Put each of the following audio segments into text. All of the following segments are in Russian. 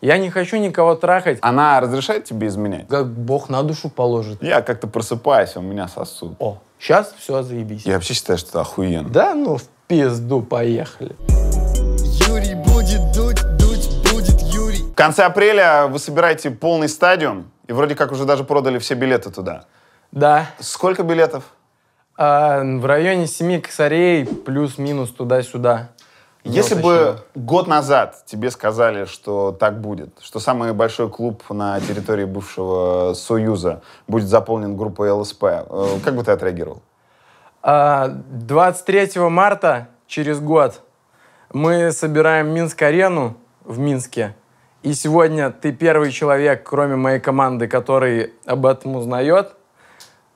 Я не хочу никого трахать. Она разрешает тебе изменять? Как бог на душу положит. Я как-то просыпаюсь, у меня сосуд. О, сейчас все заебись. Я вообще считаю, что это охуенно. Да ну, в пизду поехали. Юрий будет дуть, дуть будет Юрий. В конце апреля вы собираете полный стадион и вроде как уже даже продали все билеты туда. Да. Сколько билетов? А, в районе семи косарей, плюс-минус туда-сюда. Если бы год назад тебе сказали, что так будет, что самый большой клуб на территории бывшего Союза будет заполнен группой ЛСП, э, как бы ты отреагировал? 23 а, марта через год мы собираем Минск-арену в Минске. И сегодня ты первый человек, кроме моей команды, который об этом узнает.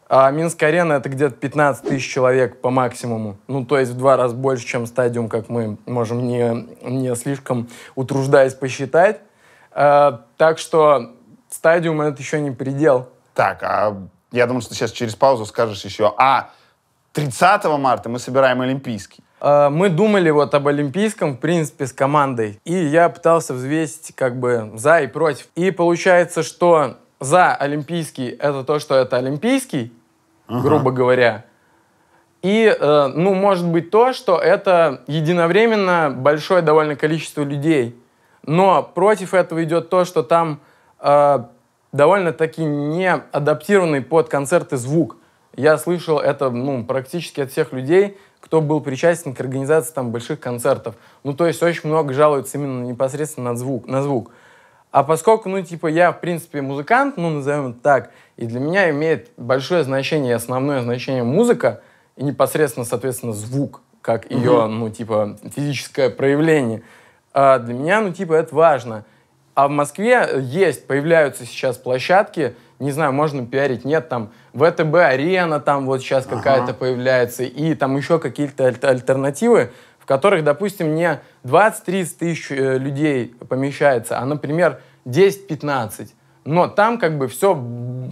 А Минская арена это где-то 15 тысяч человек по максимуму. Ну, то есть в два раза больше, чем стадиум, как мы можем не, не слишком утруждаясь посчитать. А, так что стадиум это еще не предел. Так, а я думаю, что сейчас через паузу скажешь еще. А 30 марта мы собираем Олимпийский. А, мы думали вот об Олимпийском, в принципе, с командой. И я пытался взвесить как бы за и против. И получается, что за Олимпийский это то, что это Олимпийский, ага. грубо говоря. И, э, ну, может быть то, что это единовременно большое довольно количество людей. Но против этого идет то, что там э, довольно-таки не адаптированный под концерты звук. Я слышал это ну, практически от всех людей, кто был причастен к организации там больших концертов. Ну, то есть очень много жалуются именно непосредственно на звук. На звук. А поскольку, ну, типа, я, в принципе, музыкант, ну, назовем это так, и для меня имеет большое значение, основное значение музыка, и непосредственно, соответственно, звук, как угу. ее, ну, типа, физическое проявление. А для меня, ну, типа, это важно. А в Москве есть, появляются сейчас площадки, не знаю, можно пиарить, нет, там ВТБ-арена там вот сейчас какая-то появляется, и там еще какие-то аль- альтернативы, которых, допустим, не 20-30 тысяч э, людей помещается, а, например, 10-15. Но там как бы все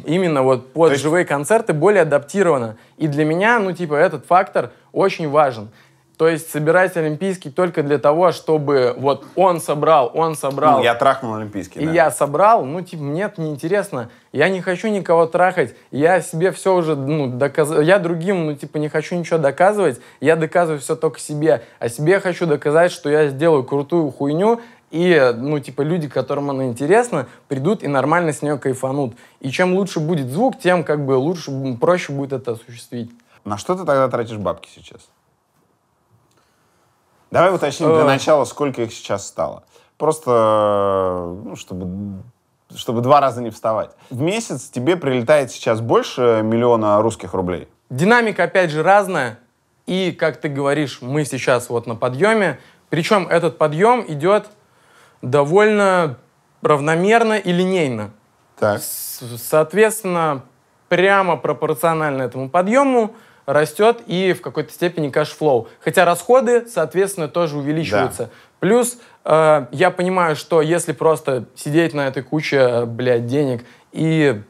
именно вот под есть... живые концерты более адаптировано. И для меня, ну, типа, этот фактор очень важен. То есть собирать Олимпийский только для того, чтобы вот он собрал, он собрал. Ну, я трахнул Олимпийский, И да. я собрал, ну, типа, нет, не интересно, Я не хочу никого трахать. Я себе все уже, ну, доказал. Я другим, ну, типа, не хочу ничего доказывать. Я доказываю все только себе. А себе хочу доказать, что я сделаю крутую хуйню, и, ну, типа, люди, которым она интересна, придут и нормально с нее кайфанут. И чем лучше будет звук, тем, как бы, лучше, проще будет это осуществить. На что ты тогда тратишь бабки сейчас? Давай уточним для э. начала, сколько их сейчас стало. Просто, ну, чтобы чтобы два раза не вставать. В месяц тебе прилетает сейчас больше миллиона русских рублей. Динамика, опять же, разная. И, как ты говоришь, мы сейчас вот на подъеме. Причем этот подъем идет довольно равномерно и линейно. Так. Соответственно, прямо пропорционально этому подъему растет и в какой-то степени кэшфлоу. Хотя расходы, соответственно, тоже увеличиваются. Да. Плюс э, я понимаю, что если просто сидеть на этой куче, э, блядь, денег и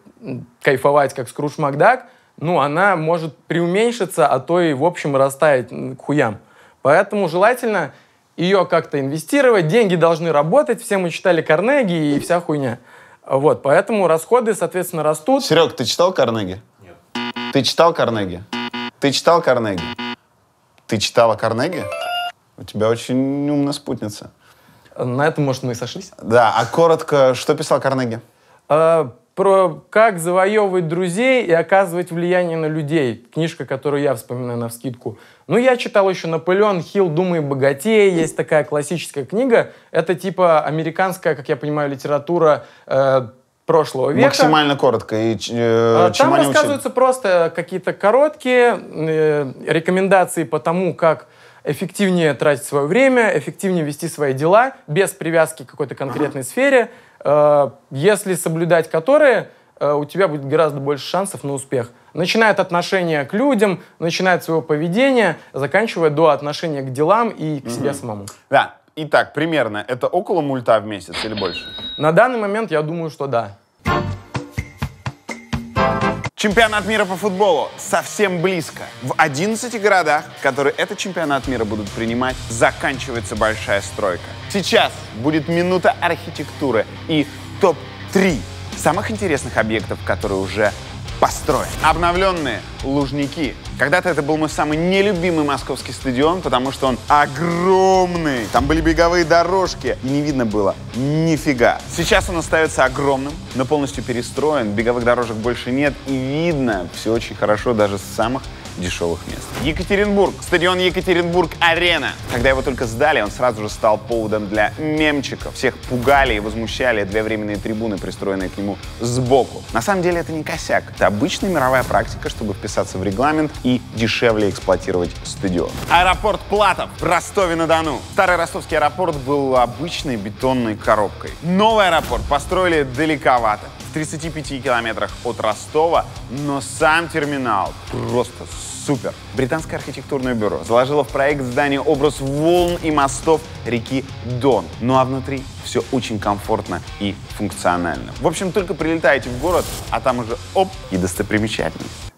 кайфовать как Скрудж Макдак, ну, она может преуменьшиться, а то и, в общем, растаять к хуям. Поэтому желательно ее как-то инвестировать, деньги должны работать, все мы читали Карнеги и вся хуйня. Вот, поэтому расходы, соответственно, растут. Серег, ты читал Карнеги? Нет. Ты читал Карнеги? Ты читал Карнеги? Ты читала Карнеги? У тебя очень умная спутница. На этом, может, мы и сошлись. Да, а коротко, что писал Карнеги? А, про как завоевывать друзей и оказывать влияние на людей. Книжка, которую я вспоминаю на вскидку. Ну, я читал еще «Наполеон Хилл. Думай богатее». Есть такая классическая книга. Это типа американская, как я понимаю, литература э, прошлого века. Максимально коротко. И, э, а, Там рассказываются учили? просто какие-то короткие э, рекомендации по тому, как эффективнее тратить свое время, эффективнее вести свои дела, без привязки к какой-то конкретной ага. сфере, э, если соблюдать которые, э, у тебя будет гораздо больше шансов на успех. Начиная от отношения к людям, начиная от своего поведения, заканчивая до отношения к делам и к угу. себе самому. Да, Итак, примерно, это около мульта в месяц или больше? На данный момент я думаю, что да. Чемпионат мира по футболу совсем близко. В 11 городах, которые этот чемпионат мира будут принимать, заканчивается большая стройка. Сейчас будет минута архитектуры и топ-3 самых интересных объектов, которые уже построен. Обновленные Лужники. Когда-то это был мой самый нелюбимый московский стадион, потому что он огромный. Там были беговые дорожки, и не видно было нифига. Сейчас он остается огромным, но полностью перестроен, беговых дорожек больше нет, и видно все очень хорошо даже с самых дешевых мест. Екатеринбург. Стадион Екатеринбург-Арена. Когда его только сдали, он сразу же стал поводом для мемчиков. Всех пугали и возмущали две временные трибуны, пристроенные к нему сбоку. На самом деле это не косяк. Это обычная мировая практика, чтобы вписаться в регламент и дешевле эксплуатировать стадион. Аэропорт Платов в Ростове-на-Дону. Старый ростовский аэропорт был обычной бетонной коробкой. Новый аэропорт построили далековато. 35 километрах от Ростова, но сам терминал просто Супер! Британское архитектурное бюро заложило в проект здания образ волн и мостов реки Дон. Ну а внутри все очень комфортно и функционально. В общем, только прилетаете в город, а там уже оп и достопримечательность.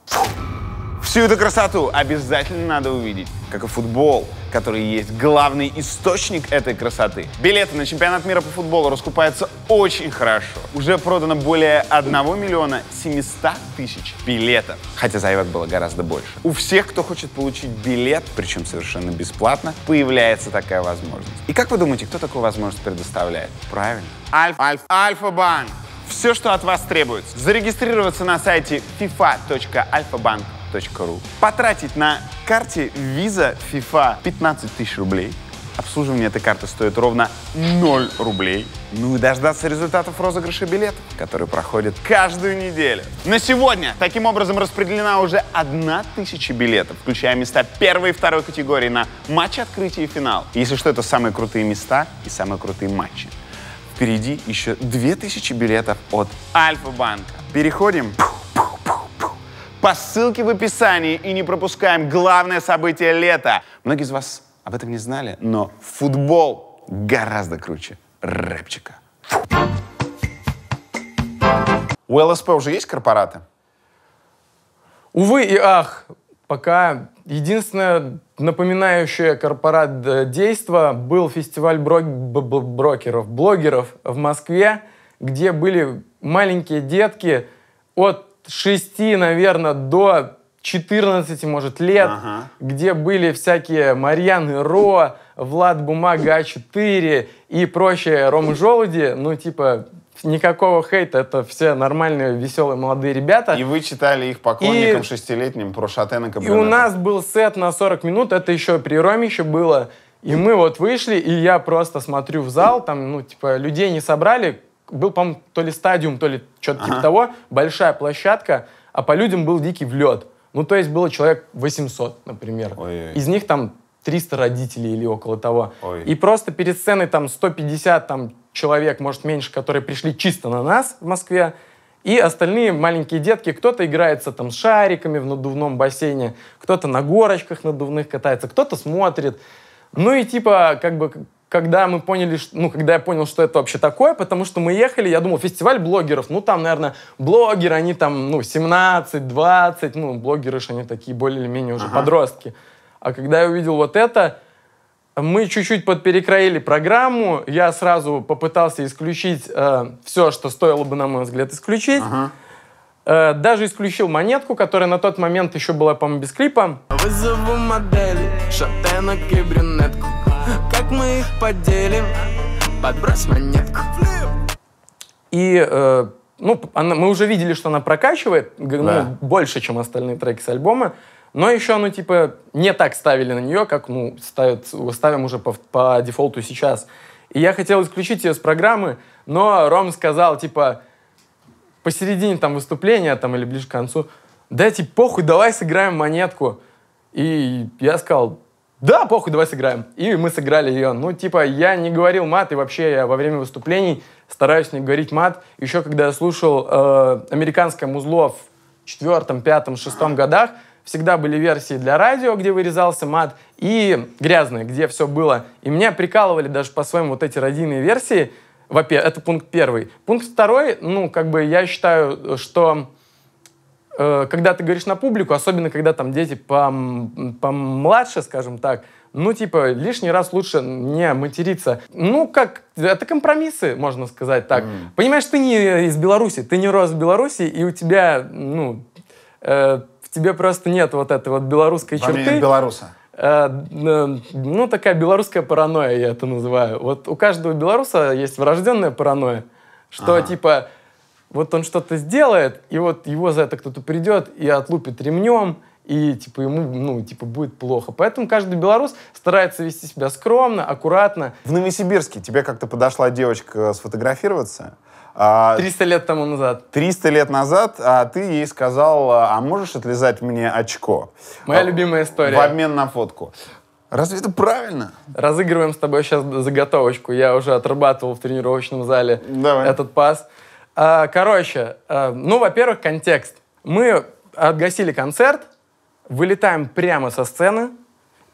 Всю эту красоту обязательно надо увидеть, как и футбол, который есть главный источник этой красоты. Билеты на чемпионат мира по футболу раскупаются очень хорошо. Уже продано более 1 миллиона 700 тысяч билетов, хотя заявок было гораздо больше. У всех, кто хочет получить билет, причем совершенно бесплатно, появляется такая возможность. И как вы думаете, кто такую возможность предоставляет? Правильно. Альф, Альф, Альфа-банк. Все, что от вас требуется. Зарегистрироваться на сайте fifa.alphabank.com visa.ru, потратить на карте Visa FIFA 15 тысяч рублей, обслуживание этой карты стоит ровно 0 рублей, ну и дождаться результатов розыгрыша билетов, который проходит каждую неделю. На сегодня таким образом распределена уже одна тысяча билетов, включая места первой и второй категории на матч открытия и финал. Если что, это самые крутые места и самые крутые матчи. Впереди еще 2000 билетов от Альфа-банка. Переходим пух, пух, по ссылке в описании и не пропускаем главное событие лета. Многие из вас об этом не знали, но футбол гораздо круче рэпчика. У ЛСП уже есть корпораты? Увы и ах, пока единственное напоминающее корпорат э, действо был фестиваль брок... брокеров, блогеров в Москве, где были маленькие детки от 6, наверное, до 14, может, лет, ага. где были всякие Марьяны Ро, Влад Бумага А4 и прочие Ром Желуди, ну, типа, никакого хейта, это все нормальные, веселые молодые ребята. И вы читали их поклонникам шестилетним про Шатена Кабринета. И у нас был сет на 40 минут, это еще при Роме еще было. И мы вот вышли, и я просто смотрю в зал, там, ну, типа, людей не собрали, был, по-моему, то ли стадиум, то ли что-то типа ага. типа того, большая площадка, а по людям был дикий влет. Ну, то есть было человек 800, например. Ой-ой. Из них там 300 родителей или около того. Ой. И просто перед сценой там 150 там, человек, может, меньше, которые пришли чисто на нас в Москве. И остальные маленькие детки, кто-то играется там с шариками в надувном бассейне, кто-то на горочках надувных катается, кто-то смотрит. Ну и типа, как бы, когда мы поняли, что, ну, когда я понял, что это вообще такое, потому что мы ехали, я думал, фестиваль блогеров, ну, там, наверное, блогеры, они там, ну, 17, 20, ну, блогеры же они такие более или менее уже ага. подростки. А когда я увидел вот это, мы чуть-чуть подперекроили программу, я сразу попытался исключить э, все, что стоило бы, на мой взгляд, исключить. Ага. Э, даже исключил монетку, которая на тот момент еще была, по-моему, без клипа. Вызову модели, шатенок и брюнет как мы поделим Подбрось монетку И э, ну, она, мы уже видели, что она прокачивает ну, да. больше, чем остальные треки с альбома. Но еще, ну, типа, не так ставили на нее, как, ну, ставят, ставим уже по, по дефолту сейчас. И я хотел исключить ее с программы, но Ром сказал, типа, посередине там выступления там или ближе к концу, дайте типа, похуй, давай сыграем монетку. И я сказал, да, похуй, давай сыграем. И мы сыграли ее. Ну, типа, я не говорил мат, и вообще я во время выступлений стараюсь не говорить мат. Еще когда я слушал э, американское музло в четвертом, пятом, шестом годах, всегда были версии для радио, где вырезался мат, и грязные, где все было. И меня прикалывали даже по-своему вот эти родийные версии. Во-первых, Это пункт первый. Пункт второй, ну, как бы я считаю, что Э, когда ты говоришь на публику, особенно когда там дети пом помладше, скажем так, ну, типа, лишний раз лучше не материться. Ну, как, это компромиссы, можно сказать так. Mm. Понимаешь, ты не из Беларуси, ты не рос в Беларуси, и у тебя, ну, э, в тебе просто нет вот этой вот белорусской Во черты. Нет белоруса. Э, э, ну, такая белорусская паранойя, я это называю. Вот у каждого белоруса есть врожденная паранойя, что, ага. типа, вот он что-то сделает, и вот его за это кто-то придет и отлупит ремнем, и типа ему, ну, типа будет плохо. Поэтому каждый белорус старается вести себя скромно, аккуратно. В Новосибирске тебе как-то подошла девочка сфотографироваться. 300 а лет тому назад. 300 лет назад а ты ей сказал, а, а можешь отлезать мне очко? Моя а, любимая история. В обмен на фотку. Разве это правильно? Разыгрываем с тобой сейчас заготовочку. Я уже отрабатывал в тренировочном зале Давай. этот пас. А, короче, а, ну, во-первых, контекст. Мы отгасили концерт, вылетаем прямо со сцены,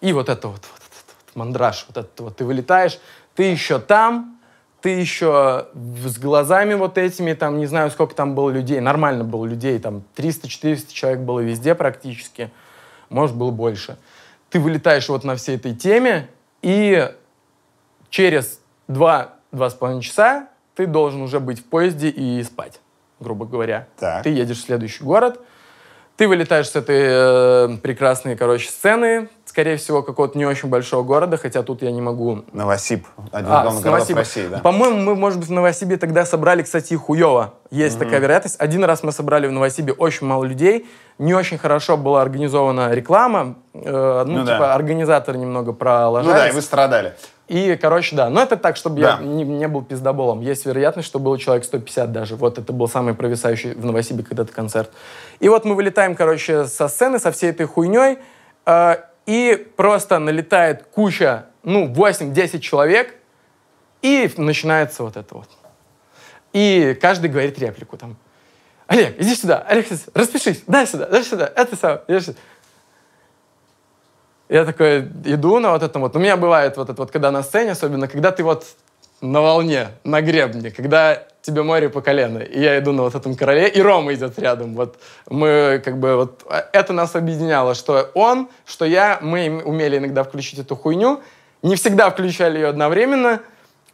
и вот это вот, вот, вот, вот мандраж, вот это вот, ты вылетаешь, ты еще там, ты еще с глазами вот этими, там, не знаю, сколько там было людей, нормально было людей, там, 300-400 человек было везде практически, может, было больше. Ты вылетаешь вот на всей этой теме, и через два-два с половиной часа ты должен уже быть в поезде и спать, грубо говоря. Так. Ты едешь в следующий город, ты вылетаешь с этой э, прекрасной, короче, сцены, скорее всего, какого-то не очень большого города, хотя тут я не могу... Новосиб. Один а, из Новосиба. России, да. По-моему, мы, может быть, в Новосибе тогда собрали, кстати, хуево. Есть mm-hmm. такая вероятность. Один раз мы собрали в Новосибе очень мало людей, не очень хорошо была организована реклама, э, ну, ну, типа, да. организаторы немного проложились. Ну да, и вы страдали. И, короче, да. Но это так, чтобы да. я не, не был пиздоболом. Есть вероятность, что был человек 150 даже. Вот это был самый провисающий в Новосибе когда-то концерт. И вот мы вылетаем, короче, со сцены, со всей этой хуйней. Э, и просто налетает куча, ну, 8-10 человек. И начинается вот это вот. И каждый говорит реплику там. Олег, иди сюда. Олег, распишись. Дай сюда, дай сюда. Это сам. Дай сюда. Я такой иду на вот этом вот. У меня бывает вот это вот, когда на сцене, особенно, когда ты вот на волне, на гребне, когда тебе море по колено. И я иду на вот этом короле, и Рома идет рядом. Вот мы как бы вот... А, это нас объединяло, что он, что я, мы умели иногда включить эту хуйню. Не всегда включали ее одновременно,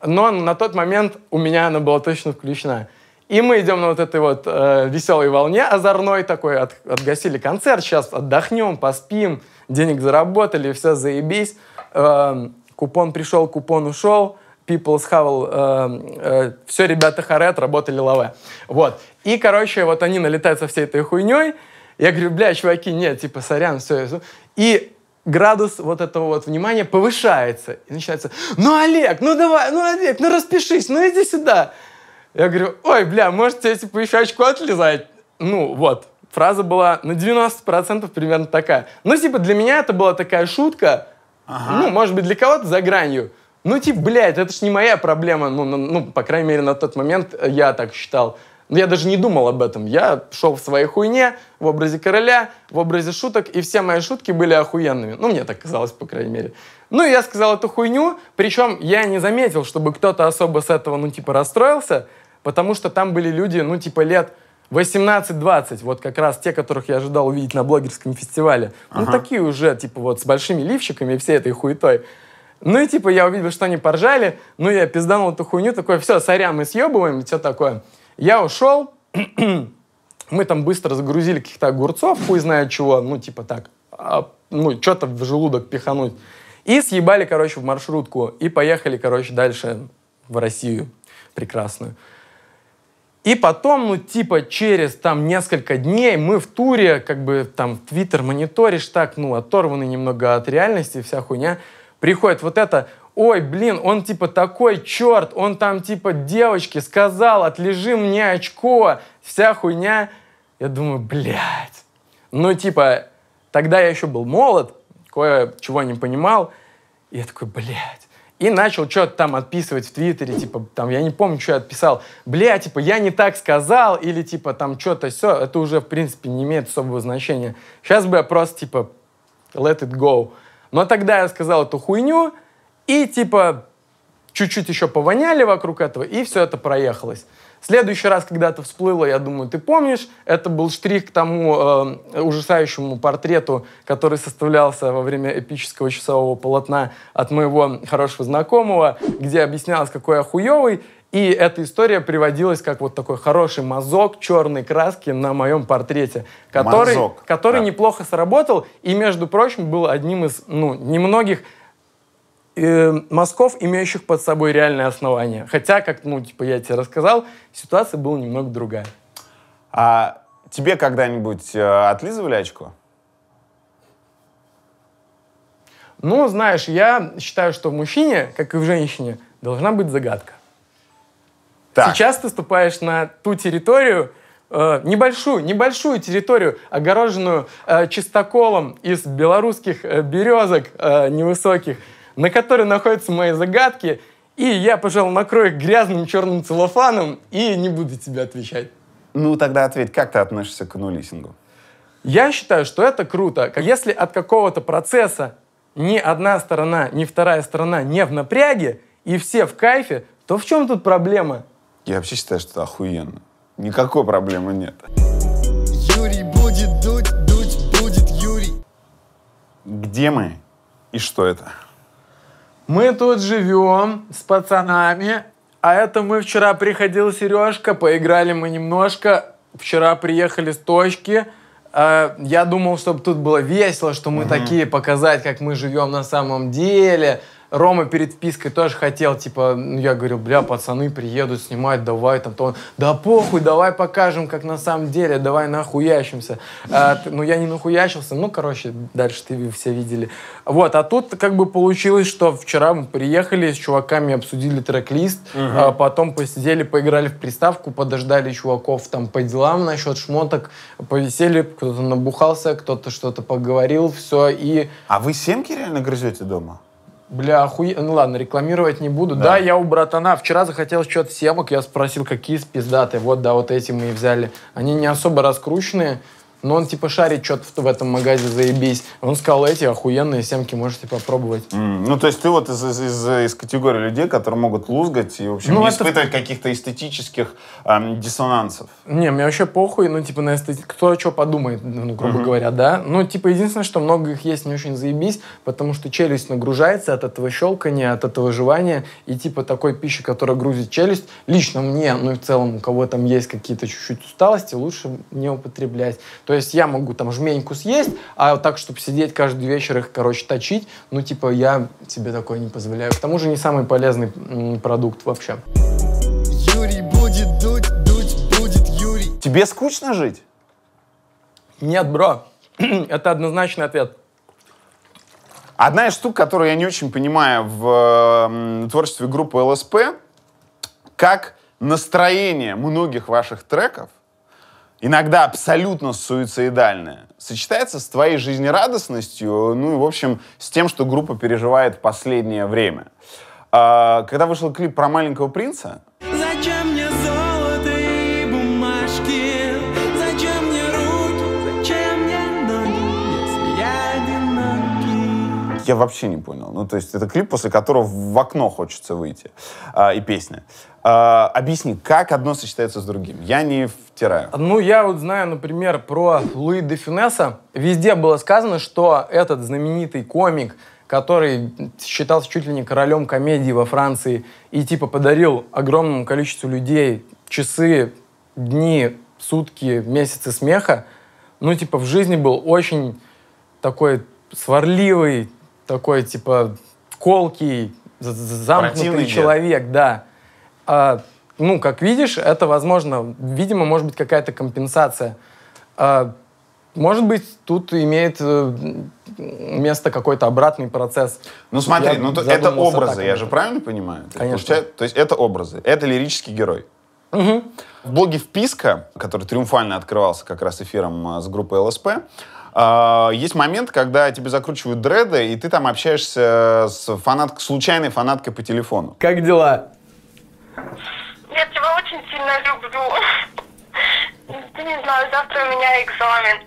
но на тот момент у меня она была точно включена. И мы идем на вот этой вот э, веселой волне озорной такой, от, отгасили концерт, сейчас отдохнем, поспим, денег заработали, все, заебись. Эм, купон пришел, купон ушел, people схавал, эм, э, э, все, ребята, харет, работали лаве. Вот. И, короче, вот они налетают со всей этой хуйней, я говорю, бля, чуваки, нет, типа, сорян, все. И градус вот этого вот внимания повышается. И начинается, ну, Олег, ну давай, ну, Олег, ну распишись, ну иди сюда. Я говорю, ой, бля, может тебе, типа, еще очко отлезать? Ну, вот фраза была на 90% примерно такая. Ну, типа, для меня это была такая шутка, ага. ну, может быть, для кого-то за гранью. Ну, типа, блядь, это ж не моя проблема. Ну, ну, ну по крайней мере, на тот момент э, я так считал. Но ну, я даже не думал об этом. Я шел в своей хуйне, в образе короля, в образе шуток, и все мои шутки были охуенными. Ну, мне так казалось, по крайней мере. Ну, я сказал эту хуйню, причем я не заметил, чтобы кто-то особо с этого, ну, типа, расстроился, потому что там были люди, ну, типа, лет 18-20, вот как раз те, которых я ожидал увидеть на блогерском фестивале. Ну, ага. Ну, такие уже, типа, вот с большими лифчиками и всей этой хуетой. Ну и типа я увидел, что они поржали, ну я пизданул эту хуйню, такой, все, соря мы съебываем, и все такое. Я ушел, мы там быстро загрузили каких-то огурцов, хуй знает чего, ну типа так, а, ну что-то в желудок пихануть. И съебали, короче, в маршрутку, и поехали, короче, дальше в Россию прекрасную. И потом, ну, типа, через там несколько дней мы в туре, как бы там Твиттер мониторишь так, ну, оторванный немного от реальности, вся хуйня. Приходит вот это, ой, блин, он типа такой черт, он там типа девочке сказал, отлежи мне очко, вся хуйня. Я думаю, блядь. Ну, типа, тогда я еще был молод, кое-чего не понимал. И я такой, блядь и начал что-то там отписывать в Твиттере, типа, там, я не помню, что я отписал, бля, типа, я не так сказал, или, типа, там, что-то, все, это уже, в принципе, не имеет особого значения. Сейчас бы я просто, типа, let it go. Но тогда я сказал эту хуйню, и, типа, чуть-чуть еще повоняли вокруг этого, и все это проехалось следующий раз, когда это всплыло, я думаю, ты помнишь, это был штрих к тому э, ужасающему портрету, который составлялся во время эпического часового полотна от моего хорошего знакомого, где объяснялось, какой я хуёвый, и эта история приводилась как вот такой хороший мазок черной краски на моем портрете, который, мазок, который да. неплохо сработал и, между прочим, был одним из ну, немногих э, мазков, имеющих под собой реальное основание. Хотя, как ну, типа я тебе рассказал, ситуация была немного другая. А тебе когда-нибудь э, отлизывали очко? Ну, знаешь, я считаю, что в мужчине, как и в женщине, должна быть загадка. Так. Сейчас ты ступаешь на ту территорию, э, небольшую, небольшую территорию, огороженную э, чистоколом из белорусских э, березок э, невысоких, на которой находятся мои загадки, и я, пожалуй, накрою их грязным черным целлофаном и не буду тебе отвечать. Ну, тогда ответь, как ты относишься к нулисингу? Я считаю, что это круто. Если от какого-то процесса ни одна сторона, ни вторая сторона не в напряге, и все в кайфе, то в чем тут проблема? Я вообще считаю, что это охуенно. Никакой проблемы нет. Юрий будет дуть, дуть будет Юрий. Где мы и что это? Мы тут живем с пацанами, а это мы вчера приходил Сережка, поиграли мы немножко, вчера приехали с точки. А, я думал, чтобы тут было весело, что мы угу. такие показать, как мы живем на самом деле, Рома перед впиской тоже хотел, типа, ну, я говорю, бля, пацаны приедут снимать, давай, там, то он, да похуй, давай покажем, как на самом деле, давай нахуящимся. А, ну, я не нахуящился, ну, короче, дальше ты все видели. Вот, а тут как бы получилось, что вчера мы приехали с чуваками, обсудили трек-лист, угу. а потом посидели, поиграли в приставку, подождали чуваков там по делам насчет шмоток, повисели, кто-то набухался, кто-то что-то поговорил, все, и... А вы семки реально грызете дома? Бля, охуенно. Э, ну ладно, рекламировать не буду. Да. да, я у братана. Вчера захотел то съемок, я спросил, какие спиздаты. Вот, да, вот эти мы и взяли. Они не особо раскрученные но он типа шарит что-то в этом магазе, заебись. Он сказал, эти охуенные семки можете типа, попробовать. Mm. Ну, то есть ты вот из, из, из, из категории людей, которые могут лузгать и, в общем, ну, не это... испытывать каких-то эстетических эм, диссонансов. Не, мне вообще похуй, ну, типа, на эстет... кто что подумает, ну, грубо mm-hmm. говоря, да. Ну, типа, единственное, что много их есть не очень заебись, потому что челюсть нагружается от этого щелкания, от этого жевания, и, типа, такой пищи, которая грузит челюсть, лично мне, ну, и в целом, у кого там есть какие-то чуть-чуть усталости, лучше не употреблять. То есть я могу там жменьку съесть, а так, чтобы сидеть каждый вечер их, короче, точить, ну, типа, я себе такое не позволяю. К тому же не самый полезный продукт вообще. Юрий будет дуть, дуть будет Юрий. Тебе скучно жить? Нет, бро. Это однозначный ответ. Одна из штук, которую я не очень понимаю в э, творчестве группы ЛСП, как настроение многих ваших треков иногда абсолютно суицидальная, сочетается с твоей жизнерадостностью, ну и, в общем, с тем, что группа переживает в последнее время. А, когда вышел клип про «Маленького принца», я вообще не понял. Ну, то есть это клип, после которого в окно хочется выйти. А, и песня. А, объясни, как одно сочетается с другим? Я не втираю. Ну, я вот знаю, например, про Луи де Финесса. Везде было сказано, что этот знаменитый комик, который считался чуть ли не королем комедии во Франции и типа подарил огромному количеству людей часы, дни, сутки, месяцы смеха, ну, типа, в жизни был очень такой сварливый, такой, типа, колкий, замкнутый Противный человек, дед. да. А, ну, как видишь, это, возможно, видимо, может быть какая-то компенсация. А, может быть, тут имеет э, место какой-то обратный процесс. Ну смотри, я ну то это образы, так, я же правильно понимаю? Конечно. То есть, то есть это образы, это лирический герой. Угу. В блоге «Вписка», который триумфально открывался как раз эфиром а, с группой ЛСП, а, есть момент, когда тебе закручивают дреды, и ты там общаешься с фанаткой, случайной фанаткой по телефону. Как дела? Я тебя очень сильно люблю. Ты не знаю, завтра у меня экзамен.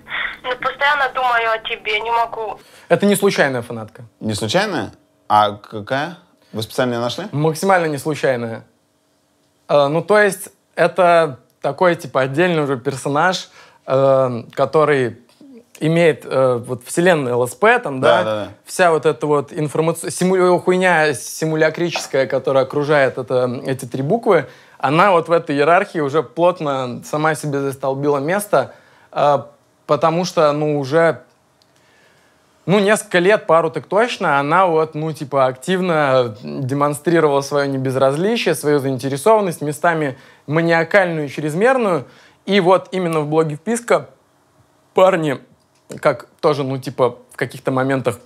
Но постоянно думаю о тебе, не могу. Это не случайная фанатка. Не случайная? А какая? Вы специально ее нашли? Максимально не случайная. Э, ну, то есть, это такой, типа, отдельный уже персонаж, э, который имеет э, вот вселенная ЛСП, там, да, да, да, да. вся вот эта вот информация, симу... Э, хуйня симулякрическая, которая окружает это, эти три буквы, она вот в этой иерархии уже плотно сама себе застолбила место, э, потому что, ну, уже, ну, несколько лет, пару так точно, она вот, ну, типа, активно демонстрировала свое небезразличие, свою заинтересованность, местами маниакальную и чрезмерную, и вот именно в блоге вписка парни как тоже, ну, типа, в каких-то моментах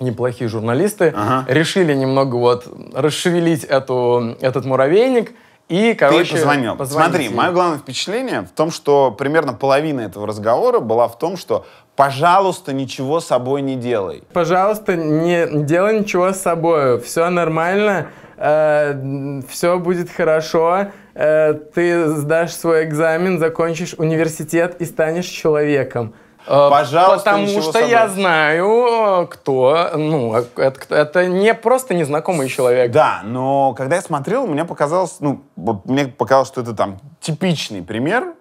неплохие журналисты ага. решили немного вот расшевелить эту, этот муравейник. И, короче, Ты позвонил. Смотри, мое главное впечатление в том, что примерно половина этого разговора была в том, что пожалуйста, ничего с собой не делай. Пожалуйста, не делай ничего с собой. Все нормально, э, все будет хорошо. Э, ты сдашь свой экзамен, закончишь университет и станешь человеком. Э, Пожалуйста, Потому что собой. я знаю, кто... Ну, э, это, это не просто незнакомый человек. Да, но когда я смотрел, мне показалось... Ну, мне показалось, что это там типичный пример,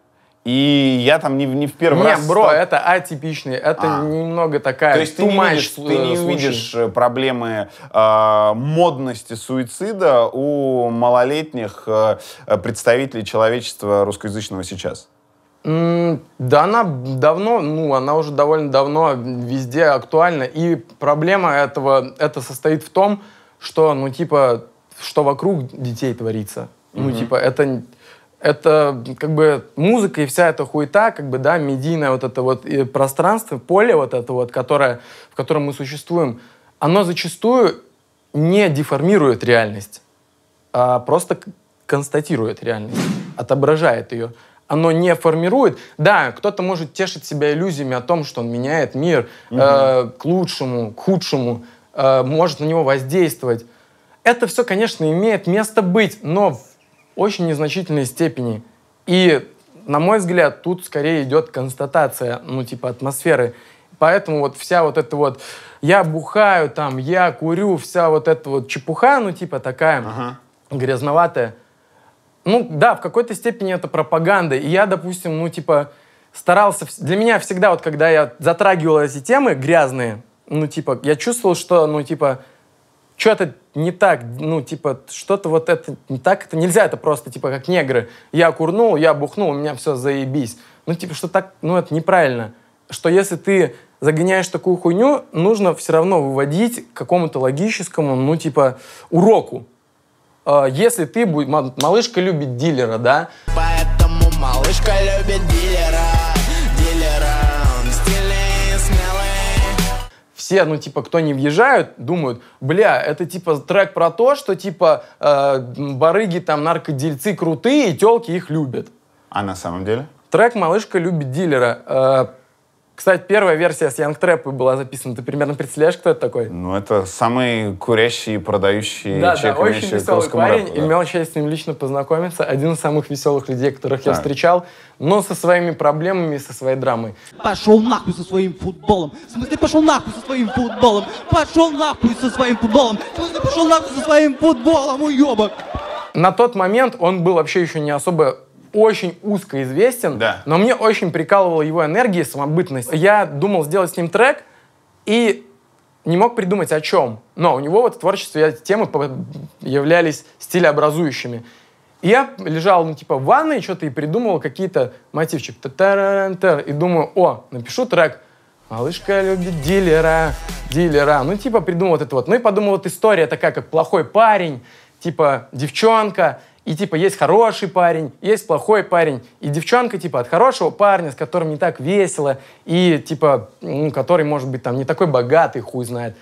и я там не, не в первый не, раз... Нет, бро, стал... это атипичный, это а. немного такая... То есть ты не видишь, ты не увидишь э, проблемы э, модности суицида у малолетних э, представителей человечества русскоязычного сейчас? Да, она давно, ну, она уже довольно давно везде актуальна. И проблема этого, это состоит в том, что, ну, типа, что вокруг детей творится. Mm-hmm. Ну, типа, это, это как бы музыка и вся эта хуета, как бы, да, медийное вот это вот э, пространство, поле вот это вот, которое, в котором мы существуем, оно зачастую не деформирует реальность, а просто констатирует реальность, отображает ее оно не формирует. Да, кто-то может тешить себя иллюзиями о том, что он меняет мир угу. э, к лучшему, к худшему, э, может на него воздействовать. Это все, конечно, имеет место быть, но в очень незначительной степени. И, на мой взгляд, тут скорее идет констатация, ну, типа атмосферы. Поэтому вот вся вот эта вот «я бухаю», там «я курю», вся вот эта вот чепуха, ну, типа такая ага. грязноватая, ну да, в какой-то степени это пропаганда. И я, допустим, ну типа старался... Для меня всегда, вот когда я затрагивал эти темы грязные, ну типа, я чувствовал, что, ну типа, что-то не так, ну, типа, что-то вот это не так, это нельзя, это просто, типа, как негры. Я курнул, я бухнул, у меня все заебись. Ну, типа, что так, ну, это неправильно. Что если ты загоняешь такую хуйню, нужно все равно выводить к какому-то логическому, ну, типа, уроку. А, если ты будешь... Малышка любит дилера, да? Поэтому малышка любит дилера, Все, ну, типа, кто не въезжают, думают, бля, это, типа, трек про то, что, типа, э, барыги, там, наркодельцы крутые, и телки их любят. А на самом деле? Трек «Малышка любит дилера» э, кстати, первая версия с Young Trap была записана. Ты примерно представляешь, кто это такой? Ну, это самый курящий, и продающий да, человек, да, очень веселый парень. Рэпу, да. Имел счастье с ним лично познакомиться. Один из самых веселых людей, которых да. я встречал, но со своими проблемами и со своей драмой. Пошел нахуй со своим футболом. В смысле, пошел нахуй со своим футболом. Пошел нахуй со своим футболом. В смысле, пошел нахуй со своим футболом, уебок. На тот момент он был вообще еще не особо очень узко известен, да. но мне очень прикалывала его энергия и самобытность. Я думал сделать с ним трек и не мог придумать о чем. Но у него вот в творчестве темы являлись стилеобразующими. И я лежал, ну, типа, в ванной что-то и придумывал какие-то мотивчик. И думаю, о, напишу трек. Малышка любит дилера, дилера. Ну, типа, придумал вот это вот. Ну, и подумал, вот история такая, как плохой парень, типа, девчонка. И типа есть хороший парень, есть плохой парень. И девчонка типа от хорошего парня, с которым не так весело, и типа, ну, который, может быть, там не такой богатый, хуй знает.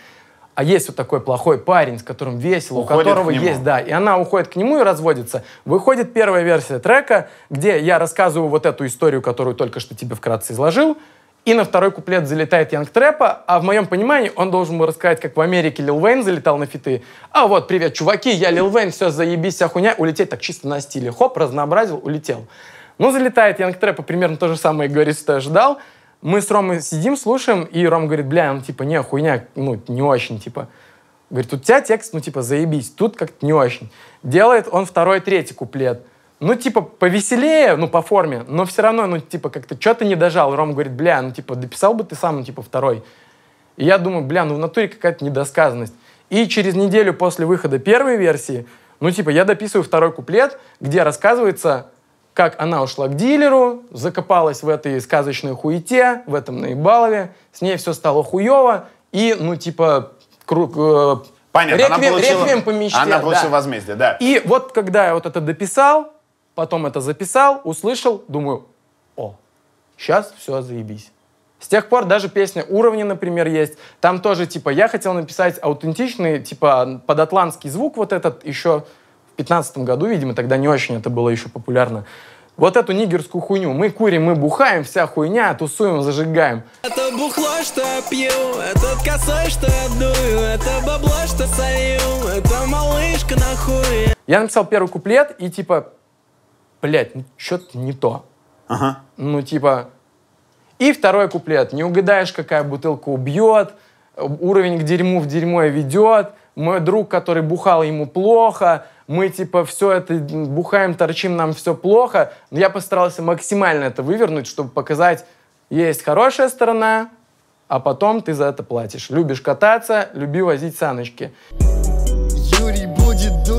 А есть вот такой плохой парень, с которым весело, уходит у которого есть, да. И она уходит к нему и разводится. Выходит первая версия трека, где я рассказываю вот эту историю, которую только что тебе вкратце изложил, и на второй куплет залетает Янг Трэпа, а в моем понимании он должен был рассказать, как в Америке Лил Вейн залетал на фиты. А вот, привет, чуваки, я Лил Вейн, все, заебись, вся хуйня, улететь так чисто на стиле. Хоп, разнообразил, улетел. Ну, залетает Янг Трэпа, примерно то же самое говорит, что я ждал. Мы с Ромой сидим, слушаем, и Ром говорит, бля, ну, типа, не, хуйня, ну, не очень, типа. Говорит, у тебя текст, ну, типа, заебись, тут как-то не очень. Делает он второй, третий куплет – ну, типа, повеселее, ну, по форме, но все равно, ну, типа, как-то что-то не дожал. Ром говорит, бля, ну, типа, дописал бы ты сам, ну, типа, второй. И я думаю, бля, ну, в натуре какая-то недосказанность. И через неделю после выхода первой версии, ну, типа, я дописываю второй куплет, где рассказывается, как она ушла к дилеру, закопалась в этой сказочной хуете, в этом наебалове, с ней все стало хуево, и, ну, типа, круг... Э, Понятно, реквием, она получила, реквием по мечте, она получила да. возмездие, да. И вот когда я вот это дописал, потом это записал, услышал, думаю, о, сейчас все заебись. С тех пор даже песня «Уровни», например, есть. Там тоже, типа, я хотел написать аутентичный, типа, податландский звук вот этот еще в пятнадцатом году, видимо, тогда не очень это было еще популярно. Вот эту нигерскую хуйню. Мы курим, мы бухаем, вся хуйня, тусуем, зажигаем. Это бухло, что я пью, это косой, что я дую, это бабло, что солью, это малышка нахуй. Я написал первый куплет и типа блядь, ну что-то не то. Ага. Ну, типа... И второй куплет. Не угадаешь, какая бутылка убьет, уровень к дерьму в дерьмо и ведет, мой друг, который бухал, ему плохо, мы, типа, все это бухаем, торчим, нам все плохо. Но я постарался максимально это вывернуть, чтобы показать, есть хорошая сторона, а потом ты за это платишь. Любишь кататься, люби возить саночки. Юрий будет думать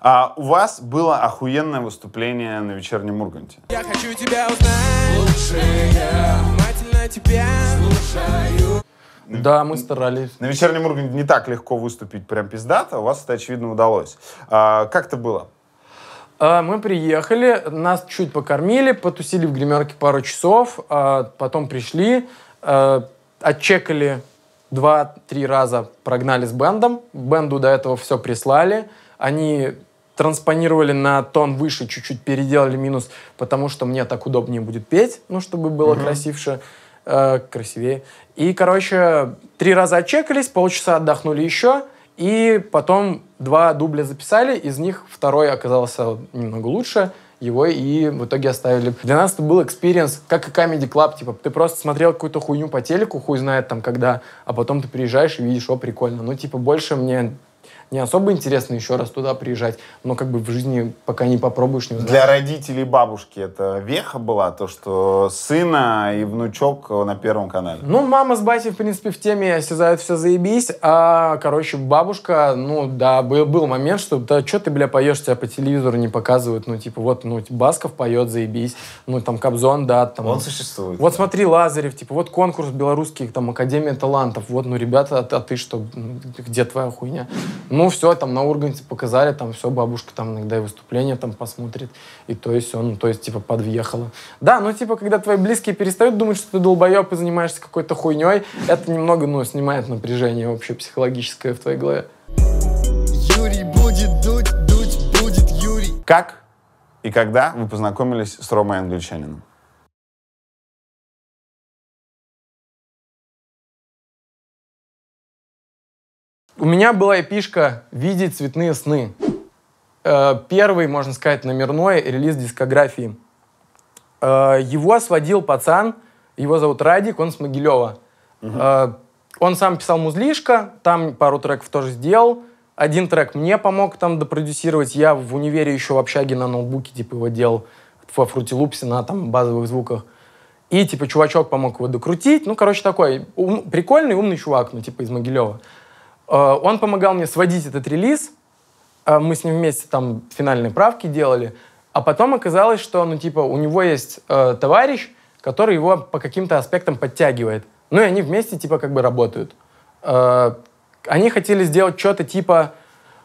а у вас было охуенное выступление на вечернем Урганте. Я хочу тебя узнать лучше, внимательно тебя слушаю. Да, мы старались. На вечернем Урганте не так легко выступить прям пиздато, у вас это, очевидно, удалось. А, как это было? А, мы приехали, нас чуть покормили, потусили в гримерке пару часов, а потом пришли, а, отчекали два-три раза, прогнали с бендом. Бенду до этого все прислали. Они транспонировали на тон выше, чуть-чуть переделали минус, потому что мне так удобнее будет петь, ну, чтобы было угу. красивше, э, красивее. И, короче, три раза отчекались, полчаса отдохнули еще, и потом два дубля записали, из них второй оказался немного лучше, его и в итоге оставили. Для нас это был экспириенс, как и Comedy Club, типа, ты просто смотрел какую-то хуйню по телеку, хуй знает там когда, а потом ты приезжаешь и видишь, о, прикольно. Ну, типа, больше мне не особо интересно еще раз туда приезжать, но как бы в жизни пока не попробуешь, не узнаешь. Для родителей бабушки это веха была, то, что сына и внучок на Первом канале? Ну, мама с батей, в принципе, в теме осязают все заебись, а, короче, бабушка, ну, да, был, был момент, что, да, что ты, бля, поешь, тебя по телевизору не показывают, ну, типа, вот, ну, типа, Басков поет, заебись, ну, там, Кобзон, да, там. Он существует. Вот да. смотри, Лазарев, типа, вот конкурс белорусских, там, Академия талантов, вот, ну, ребята, а, а ты что, где твоя хуйня? ну, все, там на Урганте показали, там все, бабушка там иногда и выступление там посмотрит, и то есть он, ну, то есть, типа, подъехала. Да, ну, типа, когда твои близкие перестают думать, что ты долбоеб и занимаешься какой-то хуйней, это немного, ну, снимает напряжение вообще психологическое в твоей голове. Юрий будет дуть, дуть будет Юрий. Как и когда вы познакомились с Ромой Англичанином? У меня была эпишка «Видеть цветные сны». Э, первый, можно сказать, номерной релиз дискографии. Э, его сводил пацан, его зовут Радик, он с Могилева. Угу. Он сам писал музлишко, там пару треков тоже сделал. Один трек мне помог там допродюсировать. Я в универе еще в общаге на ноутбуке типа его делал во фрутилупсе на там базовых звуках. И типа чувачок помог его докрутить. Ну, короче, такой ум, прикольный, умный чувак, ну, типа из Могилева. Э, он помогал мне сводить этот релиз, э, мы с ним вместе там финальные правки делали, а потом оказалось, что, ну, типа, у него есть э, товарищ, который его по каким-то аспектам подтягивает. Ну, и они вместе, типа, как бы работают. Э, они хотели сделать что-то типа,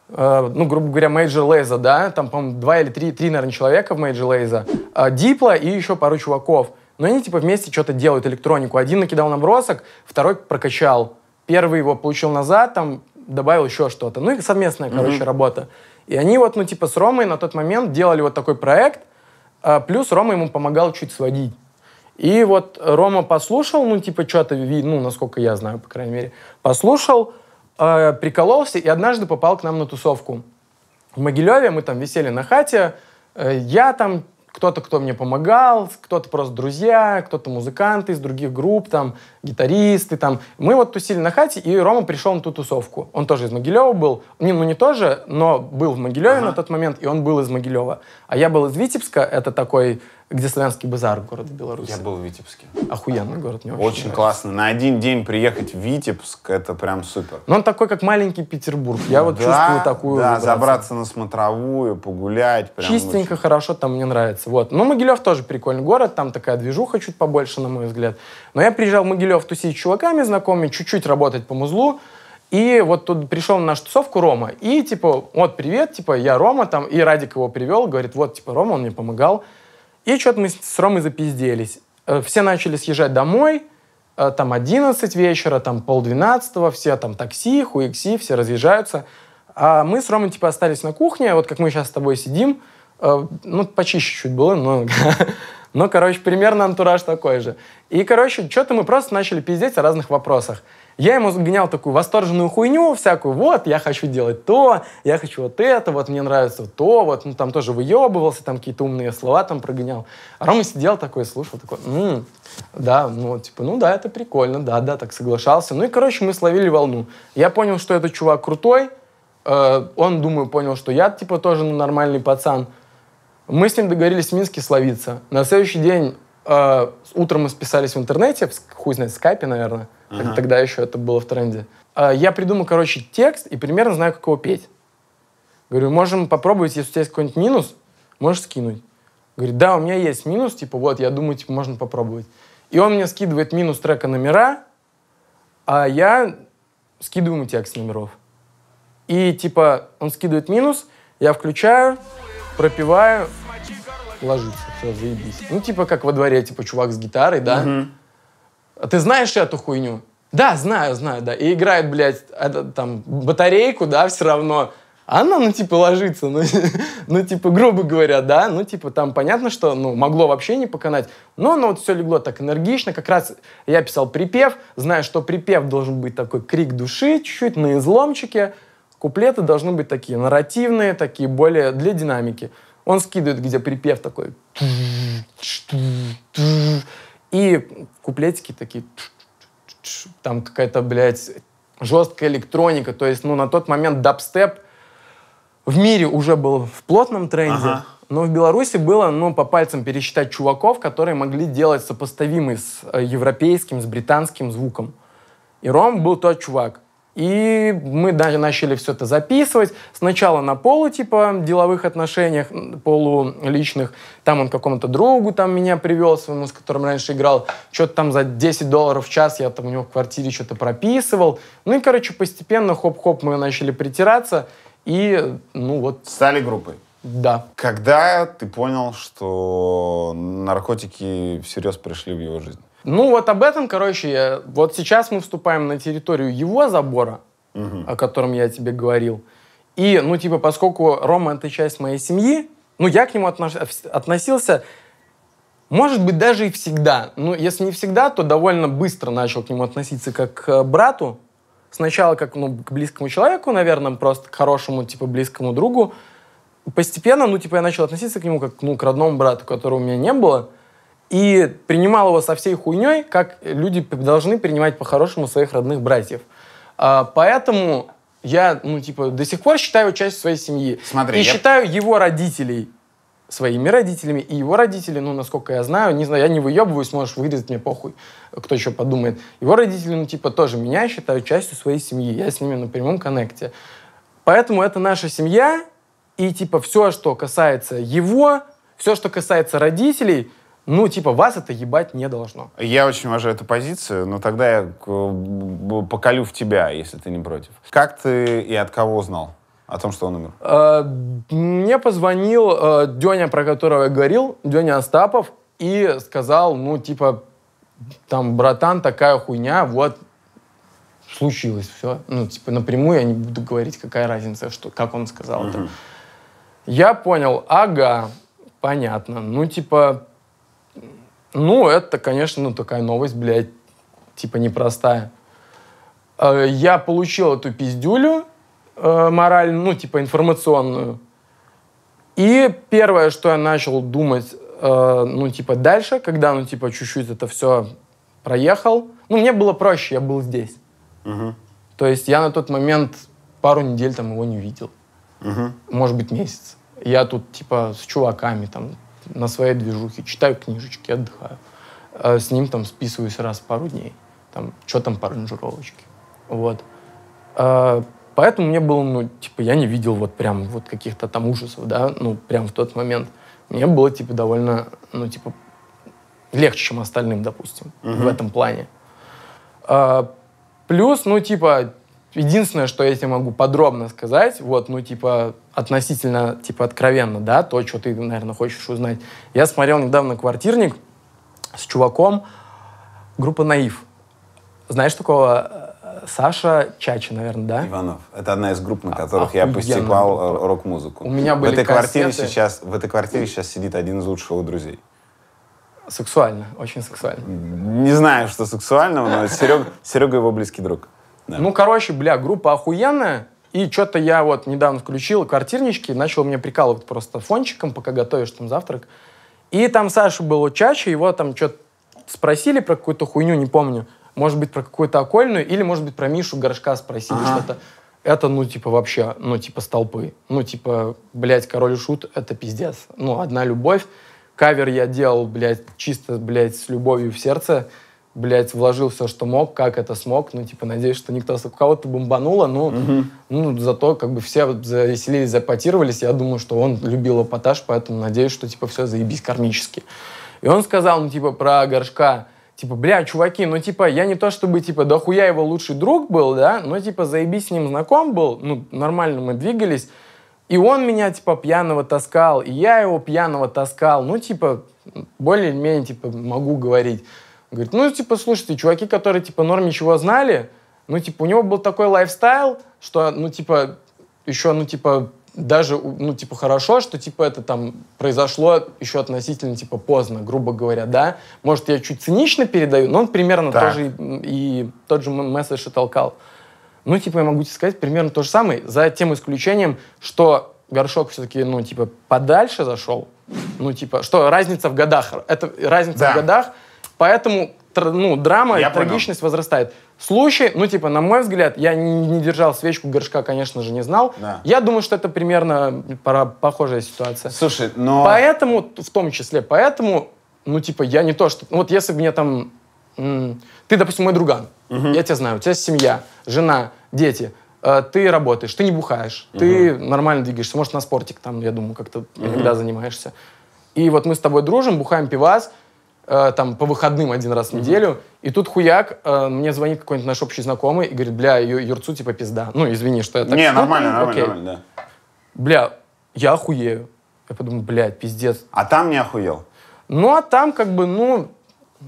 э, ну, грубо говоря, Major Lazer, да? Там, по-моему, два или три, три, наверное, человека в Major Laser. Э, Дипла и еще пару чуваков. Но они, типа, вместе что-то делают, электронику. Один накидал набросок, второй прокачал. Первый его получил назад, там добавил еще что-то. Ну и совместная, короче, mm-hmm. работа. И они вот, ну типа с Ромой на тот момент делали вот такой проект, а, плюс Рома ему помогал чуть сводить. И вот Рома послушал, ну типа что-то, ну насколько я знаю, по крайней мере, послушал, а, прикололся и однажды попал к нам на тусовку. В Могилеве мы там висели на хате, э, я там, кто-то, кто мне помогал, кто-то просто друзья, кто-то музыканты из других групп, там, гитаристы, там. Мы вот тусили на хате, и Рома пришел на ту тусовку. Он тоже из Могилева был. Не, ну не тоже, но был в Могилеве ага. на тот момент, и он был из Могилева. А я был из Витебска, это такой где славянский базар город в Беларуси. Я был в Витебске. Охуенный город, мне Очень Очень классно. На один день приехать в Витебск, это прям супер. Но он такой, как маленький Петербург. Я вот да, чувствую такую... Да, вибрацию. забраться на смотровую, погулять. Прям Чистенько, очень... хорошо, там мне нравится. Вот. Ну, Могилев тоже прикольный город, там такая движуха чуть побольше, на мой взгляд. Но я приезжал в Могилев тусить с чуваками знакомыми, чуть-чуть работать по музлу, и вот тут пришел на нашу тусовку Рома, и типа, вот, привет, типа, я Рома, там, и Радик его привел, говорит, вот, типа, Рома, он мне помогал, и что-то мы с Ромой запизделись. Э, все начали съезжать домой, э, там 11 вечера, там полдвенадцатого, все там такси, хуикси, все разъезжаются. А мы с Ромой типа остались на кухне, вот как мы сейчас с тобой сидим, э, ну, почище чуть было, но... Ну, короче, примерно антураж такой же. И, короче, что-то мы просто начали пиздеть о разных вопросах. Я ему гонял такую восторженную хуйню всякую, вот, я хочу делать то, я хочу вот это, вот мне нравится то, вот, ну, там тоже выебывался, там какие-то умные слова там прогонял. А Рома сидел такой, слушал, такой, м-м, да, ну, типа, ну да, это прикольно, да, да, так соглашался. Ну и, короче, мы словили волну. Я понял, что этот чувак крутой, э, он, думаю, понял, что я, типа, тоже ну нормальный пацан. Мы с ним договорились в Минске словиться. На следующий день э, утром мы списались в интернете, хуй знает, в скайпе, наверное, Ага. Тогда еще это было в тренде. А, я придумал, короче, текст и примерно знаю, как его петь. Говорю, можем попробовать, если у тебя есть какой-нибудь минус, можешь скинуть. Говорит, да, у меня есть минус, типа, вот, я думаю, типа, можно попробовать. И он мне скидывает минус трека номера, а я скидываю ему текст номеров. И, типа, он скидывает минус, я включаю, пропиваю, ложится, все, заебись. Ну, типа, как во дворе, типа, чувак с гитарой, да? Угу. А ты знаешь эту хуйню? Да, знаю, знаю, да. И играет, блядь, это, там, батарейку, да, все равно. она, ну, типа, ложится, ну, ну, типа, грубо говоря, да, ну, типа, там понятно, что, ну, могло вообще не поканать, но оно ну, вот все легло так энергично, как раз я писал припев, зная, что припев должен быть такой крик души чуть-чуть на изломчике, куплеты должны быть такие нарративные, такие более для динамики. Он скидывает, где припев такой и куплетики такие, там какая-то, блядь, жесткая электроника. То есть, ну, на тот момент дабстеп в мире уже был в плотном тренде, ага. но в Беларуси было, ну, по пальцам пересчитать чуваков, которые могли делать сопоставимый с э, европейским, с британским звуком. И Ром был тот чувак. И мы даже начали все это записывать. Сначала на полу, типа, деловых отношениях, полуличных. Там он какому-то другу там меня привел, своему, с которым раньше играл. Что-то там за 10 долларов в час я там у него в квартире что-то прописывал. Ну и, короче, постепенно, хоп-хоп, мы начали притираться. И, ну вот... Стали группой? Да. Когда ты понял, что наркотики всерьез пришли в его жизнь? Ну, вот об этом, короче, я... вот сейчас мы вступаем на территорию его забора, угу. о котором я тебе говорил. И, ну, типа, поскольку Рома — это часть моей семьи, ну, я к нему отнош... относился, может быть, даже и всегда. Ну, если не всегда, то довольно быстро начал к нему относиться как к э, брату. Сначала как, ну, к близкому человеку, наверное, просто к хорошему, типа, близкому другу постепенно, ну, типа, я начал относиться к нему как, ну, к родному брату, которого у меня не было, и принимал его со всей хуйней, как люди должны принимать по-хорошему своих родных братьев. А, поэтому я, ну, типа, до сих пор считаю часть своей семьи. Смотри, и я... считаю его родителей своими родителями, и его родители, ну, насколько я знаю, не знаю, я не выебываюсь, можешь вырезать мне похуй, кто еще подумает. Его родители, ну, типа, тоже меня считают частью своей семьи, я с ними на прямом коннекте. Поэтому это наша семья, и типа все, что касается его, все, что касается родителей, ну, типа, вас это ебать не должно. Я очень уважаю эту позицию, но тогда я э, поколю в тебя, если ты не против. Как ты и от кого узнал о том, что он умер? Э, мне позвонил э, Деня, про которого я говорил, Деня Остапов, и сказал, ну, типа, там, братан, такая хуйня, вот, случилось все. Ну, типа, напрямую я не буду говорить, какая разница, что, как он сказал mm-hmm. это. Я понял, ага, понятно. Ну, типа, ну, это, конечно, ну, такая новость, блядь, типа непростая. Э, я получил эту пиздюлю э, моральную, ну, типа информационную. И первое, что я начал думать, э, ну, типа, дальше, когда, ну, типа, чуть-чуть это все проехал, ну, мне было проще, я был здесь. Угу. То есть я на тот момент пару недель там его не видел угу. может быть, месяц. Я тут, типа, с чуваками, там, на своей движухе, читаю книжечки, отдыхаю. Э, с ним, там, списываюсь раз в пару дней. Там, что там по ранжировочке. Вот. А, поэтому мне было, ну, типа, я не видел вот прям вот каких-то там ужасов, да, ну, прям в тот момент. Мне было, типа, довольно, ну, типа, легче, чем остальным, допустим, угу. в этом плане. А, плюс, ну, типа, Единственное, что я тебе могу подробно сказать, вот, ну, типа, относительно, типа, откровенно, да, то, что ты, наверное, хочешь узнать. Я смотрел недавно «Квартирник» с чуваком, группа «Наив». Знаешь такого э, Саша Чачи, наверное, да? Иванов. Это одна из групп, на а, которых Охуенно. я постигал э, рок-музыку. У меня были в этой квартире сейчас В этой квартире сейчас сидит один из лучших его друзей. Сексуально, очень сексуально. Не знаю, что сексуального, но Серега, Серега его близкий друг. Да. Ну, короче, бля, группа охуенная. И что-то я вот недавно включил квартирнички, начал мне прикалывать просто фончиком, пока готовишь там завтрак. И там Саша был чаще, его там что-то спросили про какую-то хуйню, не помню. Может быть, про какую-то окольную, или, может быть, про Мишу Горшка спросили ага. что-то. Это, ну, типа, вообще, ну, типа, столпы. Ну, типа, блядь, король и шут, это пиздец. Ну, одна любовь. Кавер я делал, блядь, чисто, блядь, с любовью в сердце блядь, вложил все, что мог, как это смог. Ну, типа, надеюсь, что никто у кого-то бомбануло, но угу. ну, зато как бы все заселились, запотировались. Я думаю, что он любил эпатаж, поэтому надеюсь, что типа все заебись кармически. И он сказал, ну, типа, про горшка, типа, бля, чуваки, ну, типа, я не то чтобы, типа, да хуя его лучший друг был, да, но, типа, заебись с ним знаком был, ну, нормально мы двигались, и он меня, типа, пьяного таскал, и я его пьяного таскал, ну, типа, более-менее, типа, могу говорить. Говорит, ну, типа, слушайте, чуваки, которые, типа, норм ничего знали, ну, типа, у него был такой лайфстайл, что, ну, типа, еще, ну, типа, даже, ну, типа, хорошо, что, типа, это там произошло еще относительно, типа, поздно, грубо говоря, да? Может, я чуть цинично передаю, но он примерно да. тоже и, и тот же месседж и толкал. Ну, типа, я могу тебе сказать примерно то же самое, за тем исключением, что Горшок все-таки, ну, типа, подальше зашел. Ну, типа, что разница в годах? Это разница да. в годах Поэтому ну, драма я и понял. трагичность возрастает. Случай, ну, типа, на мой взгляд, я не, не держал свечку, горшка, конечно же, не знал. Да. Я думаю, что это примерно пора, похожая ситуация. Слушай, но... Поэтому, в том числе, поэтому, ну, типа, я не то, что... Ну, вот если бы мне там... Ты, допустим, мой друган. Угу. Я тебя знаю. У тебя семья, жена, дети. Э, ты работаешь, ты не бухаешь, угу. ты нормально двигаешься. Может, на спортик там, я думаю, как-то угу. иногда занимаешься. И вот мы с тобой дружим, бухаем пивас, Э, там по выходным один раз в неделю, mm-hmm. и тут хуяк, э, мне звонит какой-нибудь наш общий знакомый и говорит, бля, ее Юрцу типа пизда. Ну, извини, что я так... Не, нормально, нормально, Окей. нормально, да. Бля, я охуею. Я подумал, блядь, пиздец. А там не охуел? Ну, а там как бы, ну...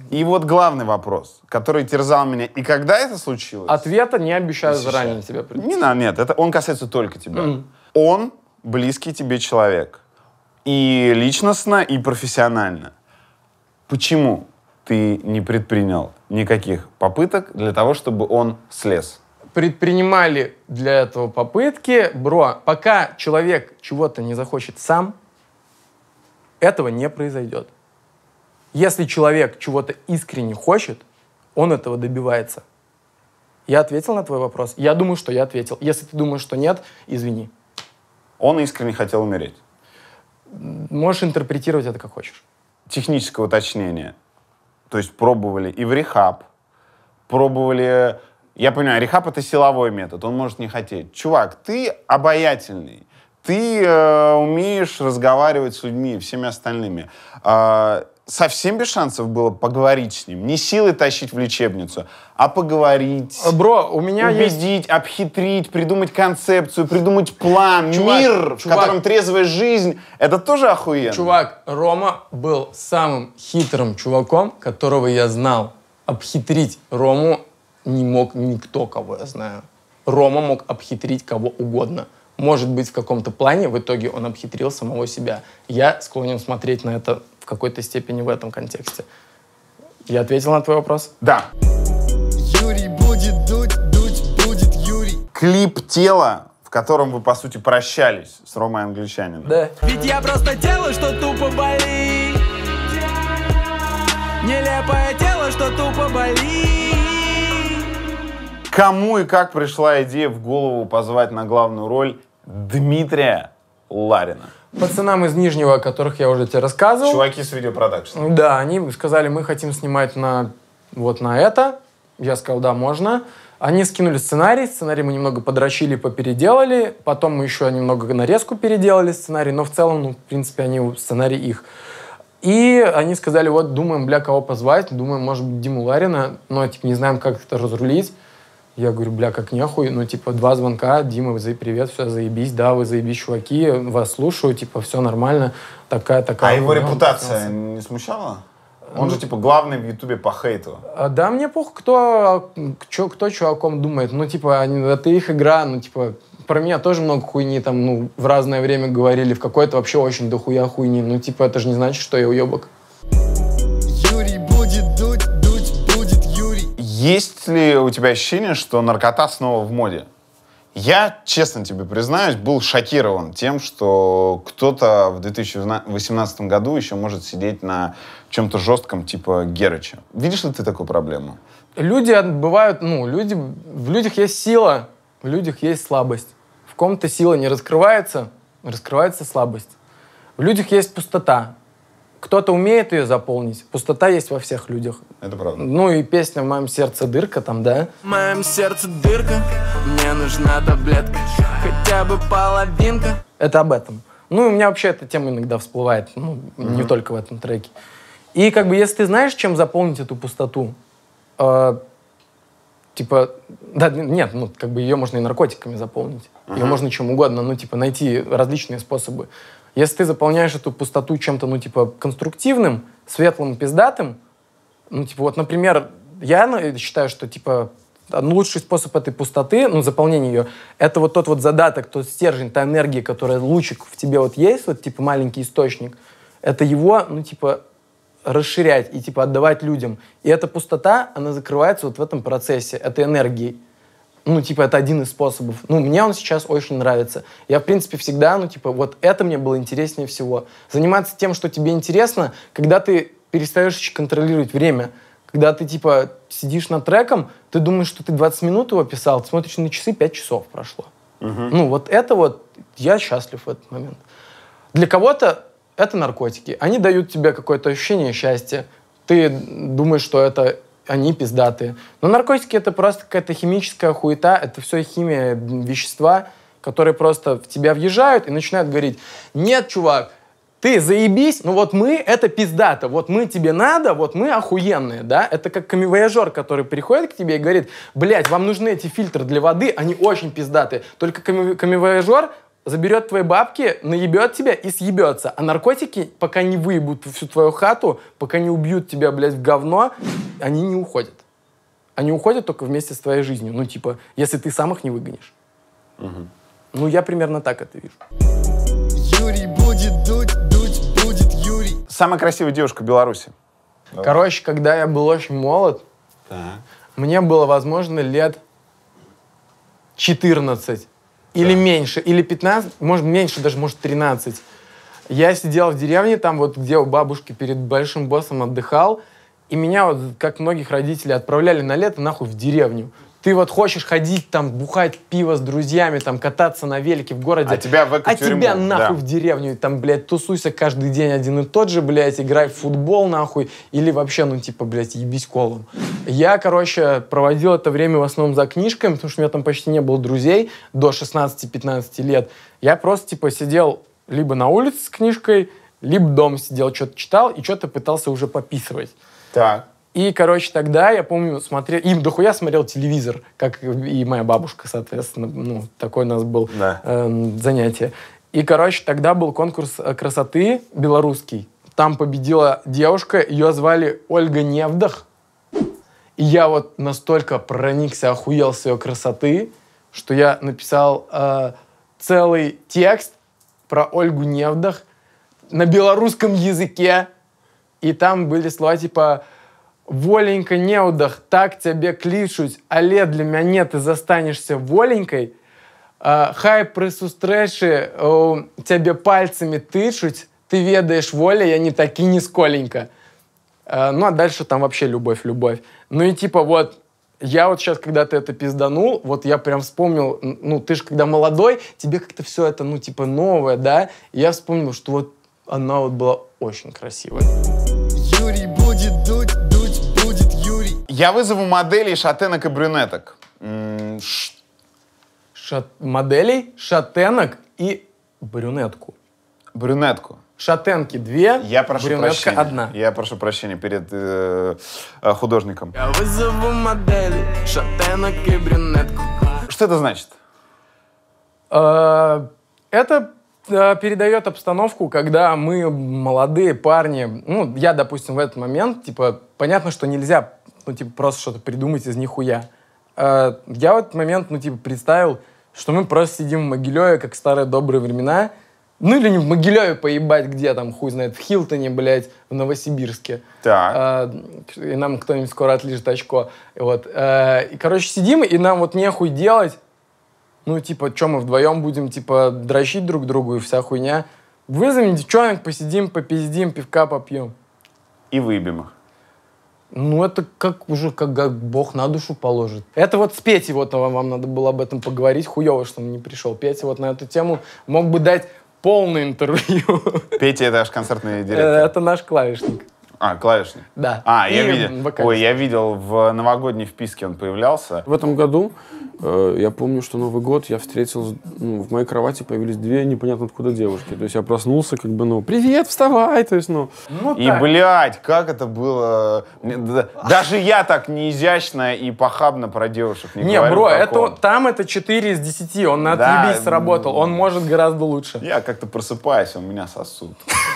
И вот главный вопрос, который терзал меня. И когда это случилось? Ответа не обещаю Посещаю. заранее тебя. Придумать. Не надо, нет, это он касается только тебя. Mm. Он близкий тебе человек. И личностно, и профессионально. Почему ты не предпринял никаких попыток для того, чтобы он слез? Предпринимали для этого попытки. Бро, пока человек чего-то не захочет сам, этого не произойдет. Если человек чего-то искренне хочет, он этого добивается. Я ответил на твой вопрос? Я думаю, что я ответил. Если ты думаешь, что нет, извини. Он искренне хотел умереть. Можешь интерпретировать это как хочешь техническое уточнение. То есть пробовали и в рехаб, пробовали... Я понимаю, рехаб — это силовой метод, он может не хотеть. Чувак, ты обаятельный, ты э, умеешь разговаривать с людьми, всеми остальными. Э, совсем без шансов было поговорить с ним. Не силы тащить в лечебницу, а поговорить. Э, бро, у меня убедить, есть... обхитрить, придумать концепцию, придумать план, чувак, мир, чувак, в котором трезвая жизнь. Это тоже охуенно. Чувак, Рома был самым хитрым чуваком, которого я знал. Обхитрить Рому не мог никто, кого я знаю. Рома мог обхитрить кого угодно. Может быть, в каком-то плане в итоге он обхитрил самого себя. Я склонен смотреть на это в какой-то степени в этом контексте. Я ответил на твой вопрос? Да. Юрий будет дуть, дуть будет Юрий. Клип «Тело», в котором вы, по сути, прощались с Ромой Англичанином. Да. Ведь я просто тело, что тупо болит. Нелепое тело, что тупо болит. Кому и как пришла идея в голову позвать на главную роль Дмитрия Ларина? пацанам из Нижнего, о которых я уже тебе рассказывал. Чуваки с видеопродакшн. Да, они сказали, мы хотим снимать на вот на это. Я сказал, да, можно. Они скинули сценарий, сценарий мы немного подрочили, попеределали, потом мы еще немного нарезку переделали сценарий, но в целом, ну, в принципе, они сценарий их. И они сказали, вот, думаем, бля, кого позвать, думаем, может быть, Диму Ларина, но, типа, не знаем, как это разрулить. Я говорю, бля, как нехуй, ну, типа, два звонка, Дима, привет, все, заебись, да, вы заебись, чуваки, вас слушаю, типа, все нормально, такая, такая. А его репутация не смущала? Он же, ну, типа, главный в Ютубе по хейту. А, да, мне пух, кто, кто, кто чё о ком думает. Ну, типа, они, это их игра, ну, типа, про меня тоже много хуйни там, ну, в разное время говорили, в какое-то вообще очень дохуя хуйни. Ну, типа, это же не значит, что я уебок. Есть ли у тебя ощущение, что наркота снова в моде? Я, честно тебе признаюсь, был шокирован тем, что кто-то в 2018 году еще может сидеть на чем-то жестком, типа Герыча. Видишь ли ты такую проблему? Люди бывают, ну, люди, в людях есть сила, в людях есть слабость. В ком-то сила не раскрывается, раскрывается слабость. В людях есть пустота, кто-то умеет ее заполнить. Пустота есть во всех людях. Это правда. Ну и песня «В моем сердце дырка» там, да? В моем сердце дырка, мне нужна таблетка, хотя бы половинка. Это об этом. Ну, и у меня вообще эта тема иногда всплывает, ну, mm-hmm. не только в этом треке. И как бы если ты знаешь, чем заполнить эту пустоту, э, типа, да, нет, ну, как бы ее можно и наркотиками заполнить, mm-hmm. ее можно чем угодно, ну, типа, найти различные способы. Если ты заполняешь эту пустоту чем-то, ну, типа, конструктивным, светлым, пиздатым, ну, типа, вот, например, я ну, считаю, что, типа, лучший способ этой пустоты, ну, заполнения ее, это вот тот вот задаток, тот стержень, та энергия, которая лучик в тебе вот есть, вот, типа, маленький источник, это его, ну, типа, расширять и, типа, отдавать людям. И эта пустота, она закрывается вот в этом процессе, этой энергией ну, типа, это один из способов. Ну, мне он сейчас очень нравится. Я, в принципе, всегда, ну, типа, вот это мне было интереснее всего. Заниматься тем, что тебе интересно, когда ты перестаешь контролировать время. Когда ты, типа, сидишь над треком, ты думаешь, что ты 20 минут его писал, ты смотришь на часы, 5 часов прошло. Угу. Ну, вот это вот, я счастлив в этот момент. Для кого-то это наркотики. Они дают тебе какое-то ощущение счастья. Ты думаешь, что это они пиздатые. Но наркотики это просто какая-то химическая хуета, это все химия, вещества, которые просто в тебя въезжают и начинают говорить, нет, чувак, ты заебись, ну вот мы — это пиздато, вот мы тебе надо, вот мы охуенные, да? Это как камевояжер, который приходит к тебе и говорит, блядь, вам нужны эти фильтры для воды, они очень пиздатые. Только камевояжер заберет твои бабки, наебет тебя и съебется. А наркотики пока не выебут всю твою хату, пока не убьют тебя, блядь, в говно, они не уходят. Они уходят только вместе с твоей жизнью. Ну, типа, если ты сам их не выгонишь. Угу. Ну, я примерно так это вижу. Юрий будет дуть, дуть будет Юрий. Самая красивая девушка Беларуси. Давай. Короче, когда я был очень молод, так. мне было, возможно, лет 14. Или да. меньше, или 15, может, меньше даже, может, 13. Я сидел в деревне, там вот, где у бабушки перед большим боссом отдыхал, и меня вот, как многих родителей, отправляли на лето нахуй в деревню. Ты вот хочешь ходить там, бухать пиво с друзьями, там, кататься на велике в городе. А тебя в А тебя нахуй да. в деревню, там, блядь, тусуйся каждый день один и тот же, блядь, играй в футбол нахуй, или вообще, ну, типа, блядь, ебись колом. Я, короче, проводил это время в основном за книжками, потому что у меня там почти не было друзей до 16-15 лет. Я просто, типа, сидел либо на улице с книжкой, либо дома сидел, что-то читал и что-то пытался уже пописывать. Так. И, короче, тогда я помню, смотрел, им дохуя смотрел телевизор, как и моя бабушка, соответственно, ну, такое у нас было да. э, занятие. И, короче, тогда был конкурс э, красоты белорусский. Там победила девушка, ее звали Ольга Невдах. И я вот настолько проникся, охуел с ее красоты, что я написал э, целый текст про Ольгу Невдах на белорусском языке. И там были слова типа Воленька неудах, так тебе а лет для меня нет ты застанешься воленькой. а, хай пры сустрэчы тебе пальцами тышуть, ты ведаешь воля, я не такі нисколенько. А, ну а дальше там вообще любовь, любовь. Ну и типа вот я вот сейчас, когда ты это пизданул, вот я прям вспомнил, ну, ты же когда молодой, тебе как-то все это, ну, типа, новое, да? И я вспомнил, что вот она вот была очень красивая. Юрий будет дуть я вызову моделей шатенок и брюнеток. М, Моделей, шатенок и брюнетку. Брюнетку. Шатенки две, Я прошу брюнетка прощения. одна. Я прошу прощения перед э, э художником. Я вызову модели, шатенок и брюнетку. Что это значит? Э, это э, передает обстановку, когда мы молодые парни, ну, я, допустим, в этот момент, типа, понятно, что нельзя ну, типа, просто что-то придумать из нихуя. А, я в этот момент, ну, типа, представил, что мы просто сидим в Могилеве, как старые добрые времена. Ну, или не в Могилеве поебать, где там, хуй знает, в Хилтоне, блядь, в Новосибирске. Да. И нам кто-нибудь скоро отлижет очко. Вот. А, и, короче, сидим, и нам вот нехуй делать. Ну, типа, что мы вдвоем будем, типа, дрочить друг другу и вся хуйня. Вызовем девчонок, посидим, попиздим, пивка попьем. И выбьем их. Ну, это как уже как, как бог на душу положит. Это вот с Петей вот вам, вам надо было об этом поговорить. Хуево, что он не пришел. Петя вот на эту тему мог бы дать полное интервью. Петя — это наш концертный э, директор? Это наш клавишник. А, клавишник? Да. А, я видел. Ой, я видел в новогодней вписке он появлялся. В этом году Э, я помню, что Новый год я встретил, ну, в моей кровати появились две непонятно откуда девушки. То есть я проснулся, как бы, ну, привет, вставай, то есть, ну. ну и, так. блядь, как это было... Даже я так неизящно и похабно про девушек не, не говорю. Не, бро, это, там это 4 из 10, он на да, отребись сработал, он может гораздо лучше. Я как-то просыпаюсь, он меня сосут.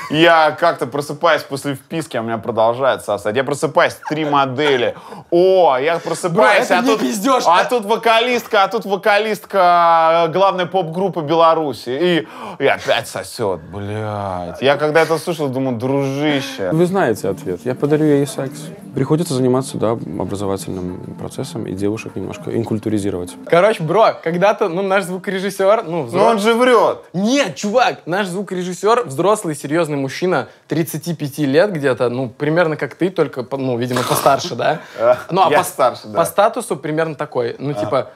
Я как-то просыпаюсь после вписки, а у меня продолжает сосать. Я просыпаюсь, три модели. О, я просыпаюсь, Бро, а, а, тут, а тут вокалист вокалистка, а тут вокалистка э, главной поп-группы Беларуси. И, и опять сосет, блядь. Я когда это слушал, думаю, дружище. Вы знаете ответ. Я подарю ей секс. Приходится заниматься, да, образовательным процессом и девушек немножко инкультуризировать. Короче, бро, когда-то, ну, наш звукорежиссер, ну, взрослый... Но он же врет. Нет, чувак, наш звукорежиссер, взрослый, серьезный мужчина, 35 лет где-то, ну, примерно как ты, только, ну, видимо, постарше, да? Ну, а я по, статусу примерно такой. Ну, типа,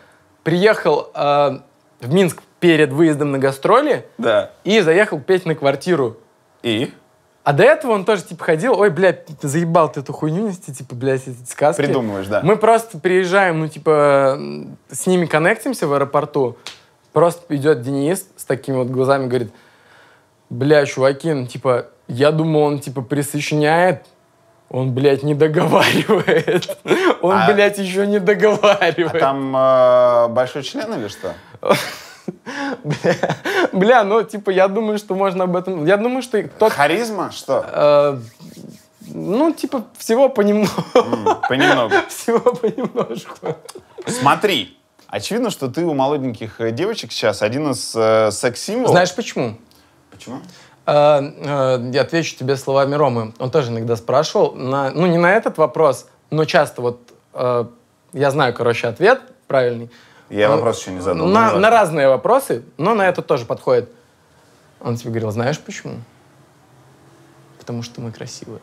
приехал э, в Минск перед выездом на гастроли да. и заехал петь на квартиру. И? А до этого он тоже, типа, ходил, ой, блядь, заебал ты эту хуйню нести, типа, блядь, эти сказки. Придумываешь, да. Мы просто приезжаем, ну, типа, с ними коннектимся в аэропорту, просто идет Денис с такими вот глазами, говорит, бля, чуваки, ну, типа, я думал, он, типа, присоединяет он, блядь, не договаривает. Он, а, блядь, еще не договаривает. А там э, большой член или что? Бля, бля, ну, типа, я думаю, что можно об этом... Я думаю, что... Тот... Харизма? Что? Э, ну, типа, всего понемногу. Mm, понемногу. Всего понемножку. Смотри, очевидно, что ты у молоденьких э, девочек сейчас один из э, секс-символов. Знаешь почему? Почему? Э, э, я отвечу тебе словами Ромы. Он тоже иногда спрашивал, на, ну не на этот вопрос, но часто вот э, я знаю, короче, ответ правильный. Я он, вопрос еще не задал. На, ну, на разные вопросы, но на этот тоже подходит. Он тебе говорил, знаешь почему? Потому что мы красивые.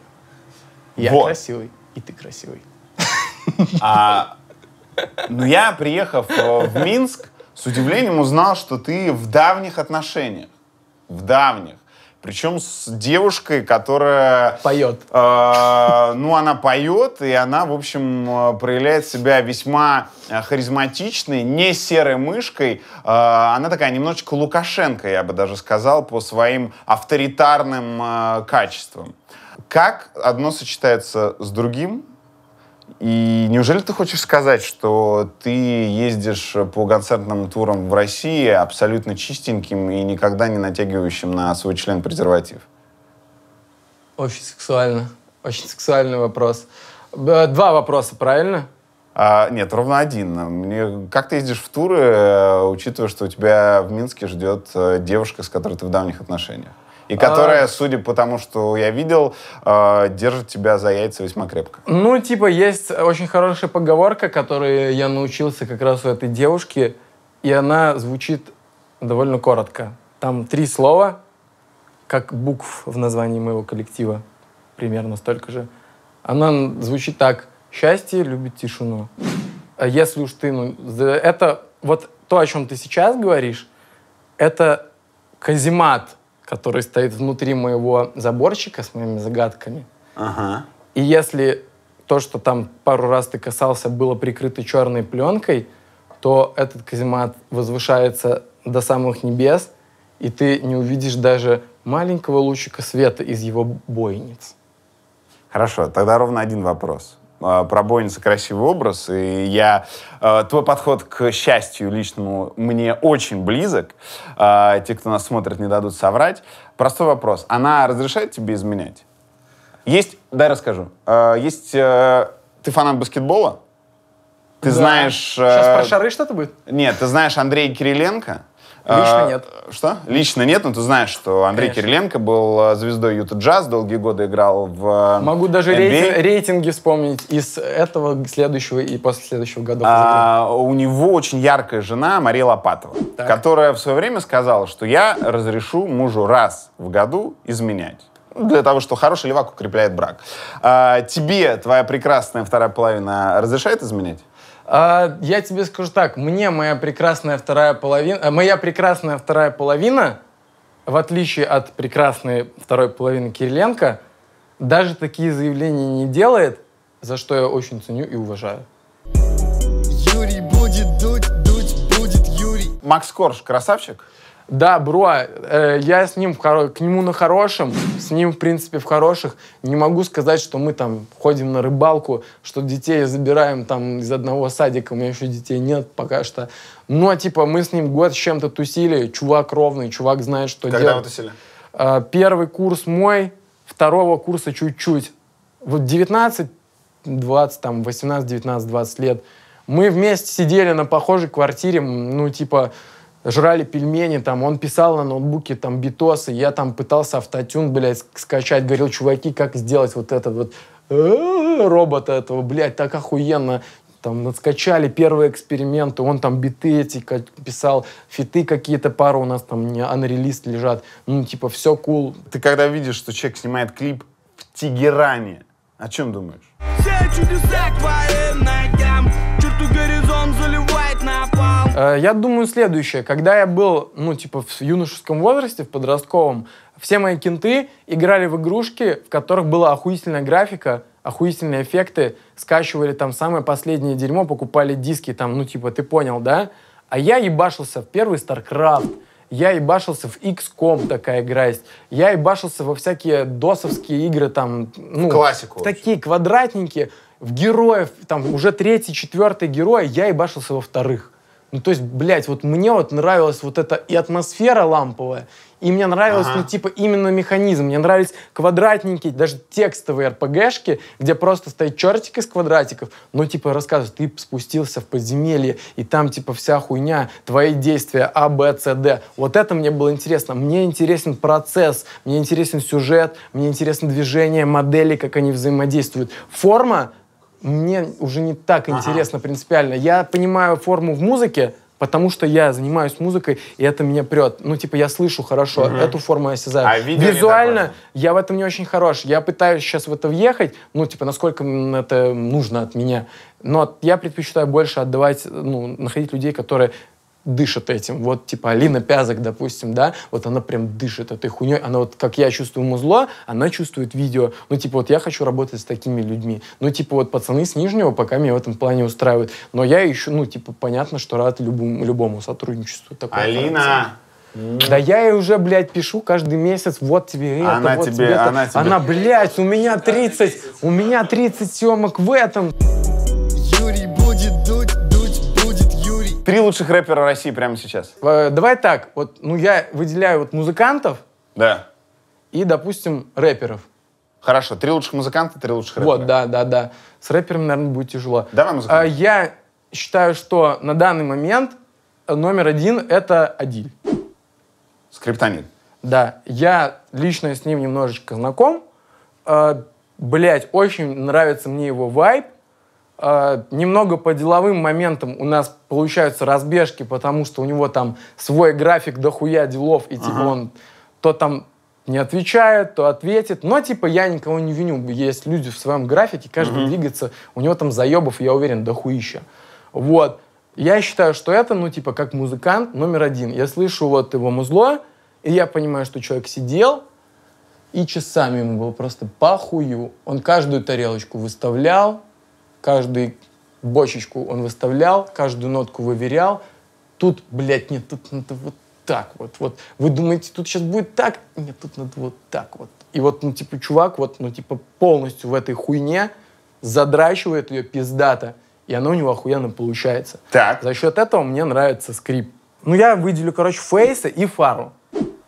Я вот. красивый, и ты красивый. А, ну я, приехав э, в Минск, с удивлением узнал, что ты в давних отношениях. В давних. Причем с девушкой, которая... Поет. Э, ну, она поет, и она, в общем, э, проявляет себя весьма э, харизматичной, не серой мышкой. Э, она такая немножечко Лукашенко, я бы даже сказал, по своим авторитарным э, качествам. Как одно сочетается с другим, и неужели ты хочешь сказать, что ты ездишь по концертным турам в России абсолютно чистеньким и никогда не натягивающим на свой член презерватив? Очень сексуально. Очень сексуальный вопрос. Два вопроса, правильно? А, нет, ровно один. Мне, как ты ездишь в туры, э, учитывая, что у тебя в Минске ждет э, девушка, с которой ты в давних отношениях? И которая, а... судя по тому, что я видел, э, держит тебя за яйца весьма крепко. Ну, типа, есть очень хорошая поговорка, которую я научился как раз у этой девушки, и она звучит довольно коротко. Там три слова, как букв в названии моего коллектива, примерно столько же. Она звучит так. «Счастье любит тишину». А Если уж ты... Ну, это вот то, о чем ты сейчас говоришь, это каземат который стоит внутри моего заборчика с моими загадками. Ага. И если то, что там пару раз ты касался, было прикрыто черной пленкой, то этот каземат возвышается до самых небес, и ты не увидишь даже маленького лучика света из его бойниц. Хорошо, тогда ровно один вопрос. А, пробойница красивый образ, и я... А, твой подход к счастью личному мне очень близок. А, те, кто нас смотрит, не дадут соврать. Простой вопрос. Она разрешает тебе изменять? Есть... Дай расскажу. Есть... Э, ты фанат баскетбола? Ты да. знаешь... Сейчас э, про шары что-то будет? Нет, ты знаешь Андрея Кириленко? А, Лично нет. Что? Лично нет, но ну, ты знаешь, что Андрей Конечно. Кириленко был а, звездой Юта Джаз, долгие годы играл в а, Могу даже рейтинг, рейтинги вспомнить из этого, следующего и после следующего года. А, у него очень яркая жена Мария Лопатова, так. которая в свое время сказала, что я разрешу мужу раз в году изменять ну, для того, что хороший левак укрепляет брак. А, тебе твоя прекрасная вторая половина разрешает изменять? А, я тебе скажу так, мне моя прекрасная вторая половина, э, моя прекрасная вторая половина, в отличие от прекрасной второй половины Кириленко, даже такие заявления не делает, за что я очень ценю и уважаю. Юрий будет дуть, дуть будет Юрий. Макс Корж, красавчик? Да, бро, э, я с ним хоро... к нему на хорошем, с ним, в принципе, в хороших. Не могу сказать, что мы там ходим на рыбалку, что детей забираем там из одного садика, у меня еще детей нет пока что. Но, типа, мы с ним год с чем-то тусили, чувак ровный, чувак знает, что Когда делать. Когда вы тусили? Э, первый курс мой, второго курса чуть-чуть. Вот 19, 20, там, 18, 19, 20 лет. Мы вместе сидели на похожей квартире, ну, типа, жрали пельмени, там, он писал на ноутбуке там битосы, я там пытался автотюн, блядь, скачать, говорил, чуваки, как сделать вот этот вот э, робота этого, блядь, так охуенно. Там надскачали первые эксперименты, он там биты эти писал, фиты какие-то пары у нас там не анрелист лежат. Ну, типа, все кул. Cool. Ты когда видишь, что человек снимает клип в Тегеране, о чем думаешь? Все чудеса Э, я думаю следующее. Когда я был, ну, типа, в юношеском возрасте, в подростковом, все мои кенты играли в игрушки, в которых была охуительная графика, охуительные эффекты, скачивали там самое последнее дерьмо, покупали диски там, ну, типа, ты понял, да? А я ебашился в первый StarCraft, я ебашился в XCOM такая игра есть, я ебашился во всякие досовские игры там, ну... В классику. В такие квадратники, в героев, там, уже третий, четвертый герой, я ебашился во вторых. Ну, то есть, блядь, вот мне вот нравилась вот эта и атмосфера ламповая, и мне нравилось, ага. ну, типа, именно механизм. Мне нравились квадратники, даже текстовые РПГшки, где просто стоит чертик из квадратиков, но ну, типа, рассказывает, ты спустился в подземелье, и там, типа, вся хуйня, твои действия А, Б, С, Д. Вот это мне было интересно. Мне интересен процесс, мне интересен сюжет, мне интересно движение, модели, как они взаимодействуют. Форма мне уже не так интересно ага. принципиально. Я понимаю форму в музыке, потому что я занимаюсь музыкой, и это меня прет. Ну, типа, я слышу хорошо, угу. эту форму я осязаю. А Визуально я в этом не очень хорош. Я пытаюсь сейчас в это въехать, ну, типа, насколько это нужно от меня. Но я предпочитаю больше отдавать, ну, находить людей, которые дышит этим. Вот, типа, Алина Пязок, допустим, да, вот она прям дышит этой хуйней. Она вот, как я чувствую музло, она чувствует видео. Ну, типа, вот я хочу работать с такими людьми. Ну, типа, вот пацаны с Нижнего пока меня в этом плане устраивают. Но я еще, ну, типа, понятно, что рад любому, любому сотрудничеству. Такой Алина! Да я ей уже, блядь, пишу каждый месяц, вот тебе это, она вот тебе, тебе это. тебе... она, блядь, у меня 30, у меня 30 съемок в этом. Три лучших рэпера России прямо сейчас. Э, давай так, вот, ну я выделяю вот музыкантов. Да. И, допустим, рэперов. Хорошо, три лучших музыканта, три лучших рэпера. Вот, да, да, да. С рэперами, наверное, будет тяжело. Давай музыкантов. Я считаю, что на данный момент э, номер один — это Адиль. Скриптонит. Да, я лично с ним немножечко знаком. Э, Блять, очень нравится мне его вайб э, немного по деловым моментам у нас получаются разбежки, потому что у него там свой график дохуя делов, и типа ага. он то там не отвечает, то ответит. Но, типа, я никого не виню. Есть люди в своем графике, каждый mm-hmm. двигается, у него там заебов, я уверен, дохуища. Вот. Я считаю, что это, ну, типа, как музыкант номер один. Я слышу вот его музло, и я понимаю, что человек сидел, и часами ему было просто похую. Он каждую тарелочку выставлял, каждую бочечку он выставлял, каждую нотку выверял. Тут, блядь, нет, тут надо вот так вот. вот. Вы думаете, тут сейчас будет так? Нет, тут надо вот так вот. И вот, ну, типа, чувак вот, ну, типа, полностью в этой хуйне задрачивает ее пиздата. И оно у него охуенно получается. Так. За счет этого мне нравится скрип. Ну, я выделю, короче, Фейса и Фару.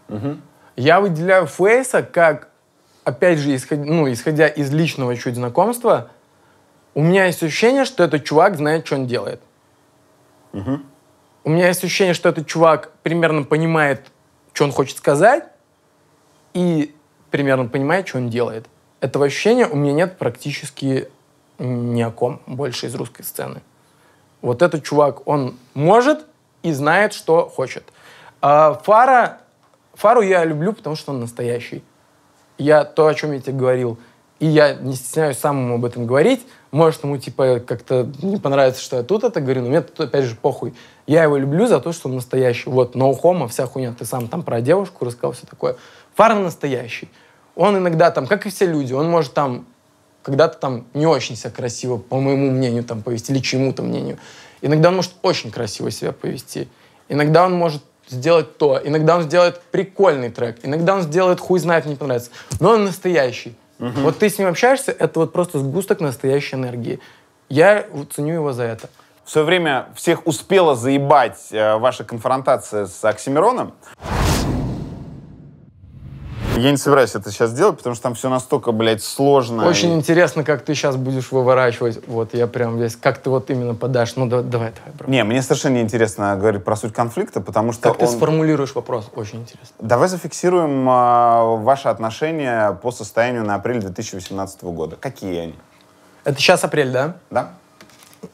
Угу. Я выделяю Фейса как, опять же, исход... ну, исходя из личного чуть знакомства, у меня есть ощущение, что этот чувак знает, что он делает. Угу. У меня есть ощущение, что этот чувак примерно понимает, что он хочет сказать, и примерно понимает, что он делает. Этого ощущения у меня нет практически ни о ком больше из русской сцены. Вот этот чувак, он может и знает, что хочет. А Фара, Фару я люблю, потому что он настоящий. Я то, о чем я тебе говорил – и я не стесняюсь самому об этом говорить. Может, ему, типа, как-то не понравится, что я тут это говорю, но мне тут, опять же, похуй. Я его люблю за то, что он настоящий. Вот, no homo, вся хуйня. Ты сам там про девушку рассказал, все такое. фарм настоящий. Он иногда там, как и все люди, он может там когда-то там не очень себя красиво, по моему мнению, там повести или чему-то мнению. Иногда он может очень красиво себя повести. Иногда он может сделать то. Иногда он сделает прикольный трек. Иногда он сделает хуй знает, не понравится. Но он настоящий. Угу. Вот ты с ним общаешься, это вот просто сгусток настоящей энергии. Я ценю его за это. В свое время всех успела заебать э, ваша конфронтация с Оксимироном. Я не собираюсь это сейчас делать, потому что там все настолько, блядь, сложно. Очень и... интересно, как ты сейчас будешь выворачивать. Вот, я прям весь... Как ты вот именно подашь? Ну, давай, давай, бро. Не, мне совершенно не интересно говорить про суть конфликта, потому что Как он... ты сформулируешь вопрос? Очень интересно. Давай зафиксируем э, ваши отношения по состоянию на апрель 2018 года. Какие они? Это сейчас апрель, да? Да.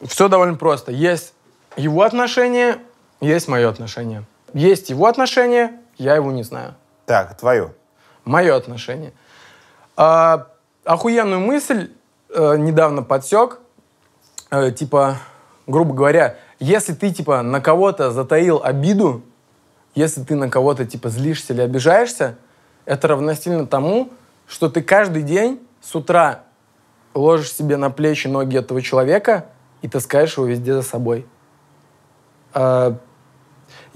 Все довольно просто. Есть его отношения, есть мое отношение. Есть его отношения, я его не знаю. Так, твое. Мое отношение. А, охуенную мысль э, недавно подсек. Э, типа, грубо говоря, если ты, типа, на кого-то затаил обиду, если ты на кого-то, типа, злишься или обижаешься, это равносильно тому, что ты каждый день с утра ложишь себе на плечи ноги этого человека и таскаешь его везде за собой. А,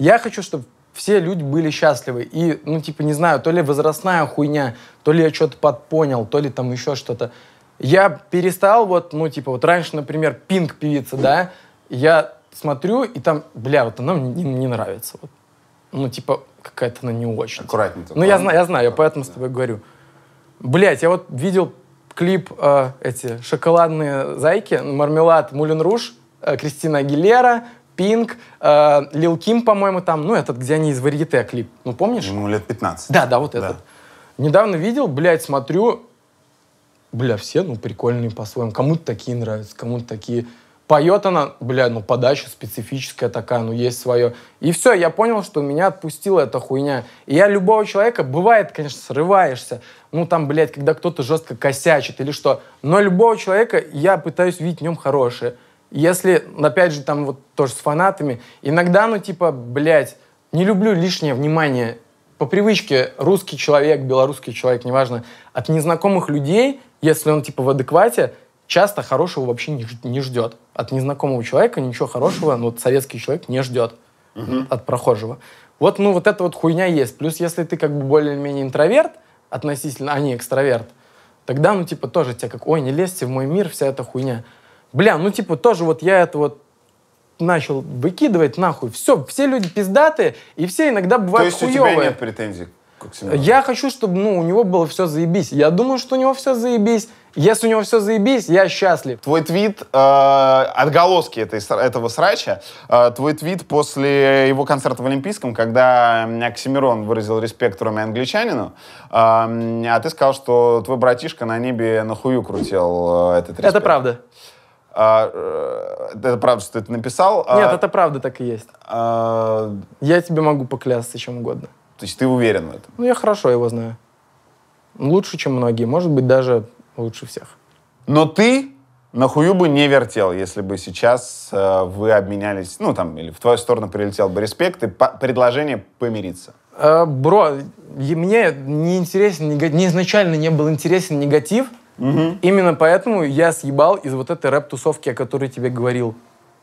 я хочу, чтобы все люди были счастливы. И, ну, типа, не знаю, то ли возрастная хуйня, то ли я что-то подпонял, то ли там еще что-то. Я перестал вот, ну, типа, вот раньше, например, пинг певица, да, я смотрю, и там, бля, вот она мне не, нравится. Вот. Ну, типа, какая-то она не очень. Аккуратненько. Ну, я знаю, я знаю, я поэтому да. с тобой говорю. Блять, я вот видел клип э, эти шоколадные зайки, мармелад, мулин руж, э, Кристина Агилера, Пинк, э, Лил Ким, по-моему, там, ну, этот, где они из Варьете клип, ну, помнишь? Ну, лет 15. Да, да, вот да. этот. Недавно видел, блядь, смотрю, бля, все, ну, прикольные по-своему. Кому-то такие нравятся, кому-то такие. Поет она, бля, ну, подача специфическая такая, ну, есть свое. И все, я понял, что меня отпустила эта хуйня. И я любого человека, бывает, конечно, срываешься, ну, там, блядь, когда кто-то жестко косячит или что, но любого человека я пытаюсь видеть в нем хорошее. Если, опять же, там вот тоже с фанатами, иногда, ну, типа, блядь, не люблю лишнее внимание. По привычке русский человек, белорусский человек, неважно, от незнакомых людей, если он, типа, в адеквате, часто хорошего вообще не, не ждет. От незнакомого человека ничего хорошего, ну, вот советский человек не ждет угу. от прохожего. Вот, ну, вот эта вот хуйня есть. Плюс, если ты как бы более-менее интроверт относительно, а не экстраверт, тогда, ну, типа, тоже тебя как, ой, не лезьте в мой мир, вся эта хуйня. Бля, ну типа тоже вот я это вот начал выкидывать нахуй. Все, все люди пиздатые, и все иногда бывают То есть хуёвые. у тебя нет претензий? Я хочу, чтобы ну, у него было все заебись. Я думаю, что у него все заебись. Если у него все заебись, я счастлив. Твой твит, э, отголоски этой, этого срача, э, твой твит после его концерта в Олимпийском, когда Оксимирон выразил респект Роме Англичанину, э, а ты сказал, что твой братишка на небе на хую крутил э, этот респект. Это правда. А, э, это правда, что ты это написал? А, Нет, а, это правда так и есть. А, я тебе могу поклясться чем угодно. То есть ты уверен в этом? Ну, я хорошо его знаю. Лучше, чем многие. Может быть, даже лучше всех. Но ты на бы не вертел, если бы сейчас э, вы обменялись, ну, там, или в твою сторону прилетел бы респект и по- предложение помириться. Э, бро, мне не интересен, не, изначально не был интересен негатив, Угу. Именно поэтому я съебал из вот этой рэп-тусовки, о которой тебе говорил.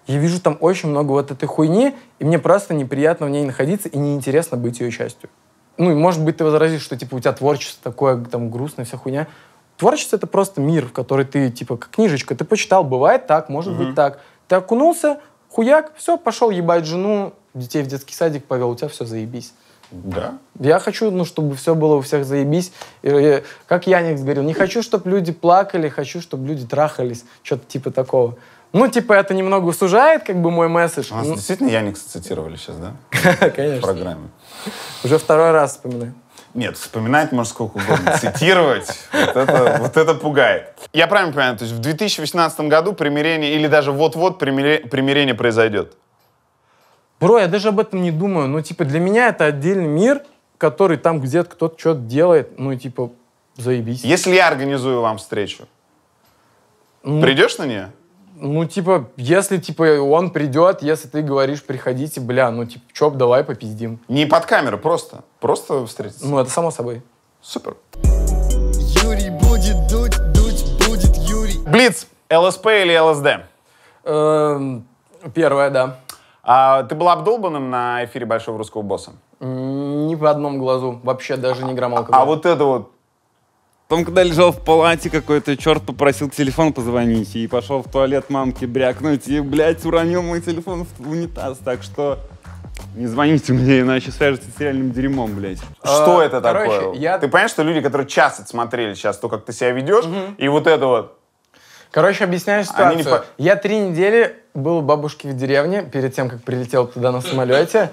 Я вижу там очень много вот этой хуйни, и мне просто неприятно в ней находиться и неинтересно быть ее частью. Ну, и может быть, ты возразишь, что, типа, у тебя творчество такое, там, грустное, вся хуйня. Творчество — это просто мир, в который ты, типа, как книжечка, ты почитал, бывает так, может угу. быть так. Ты окунулся, хуяк, все, пошел ебать жену, детей в детский садик повел, у тебя все заебись. Да. Я хочу, ну, чтобы все было у всех заебись. И, как Яникс говорил, не хочу, чтобы люди плакали, хочу, чтобы люди трахались. Что-то типа такого. Ну, типа, это немного сужает, как бы, мой месседж. У нас ну, действительно Яникса цитировали сейчас, да? Конечно. В программе. Уже второй раз вспоминаю. Нет, вспоминать можно сколько угодно, цитировать. Вот это, вот это пугает. Я правильно понимаю, то есть в 2018 году примирение, или даже вот-вот примирение, примирение произойдет? Бро, я даже об этом не думаю. но ну, типа, для меня это отдельный мир, который там где-то кто-то что-то делает. Ну, типа, заебись. Если я организую вам встречу, ну, придешь на нее? Ну, типа, если, типа, он придет, если ты говоришь, приходите, бля, ну, типа, чоп, давай попиздим. Не под камеру, просто. Просто встретиться. Ну, это само собой. Супер. Юрий будет дуть, дуть будет Юрий. Блиц, ЛСП или ЛСД? Эм, первое, да. А ты был обдолбанным на эфире Большого Русского Босса? Ни в одном глазу. Вообще даже не грамм алкоголя. А вот это вот Потом, когда лежал в палате, какой-то черт попросил телефон позвонить и пошел в туалет мамки брякнуть, и, блядь, уронил мой телефон в унитаз, так что не звоните мне, иначе свяжете с реальным дерьмом, блядь. Что а, это короче, такое? Я... Ты понимаешь, что люди, которые час отсмотрели сейчас то, как ты себя ведешь, угу. и вот это вот Короче, объясняю ситуацию. Не... По... Я три недели был у бабушки в деревне перед тем, как прилетел туда на самолете.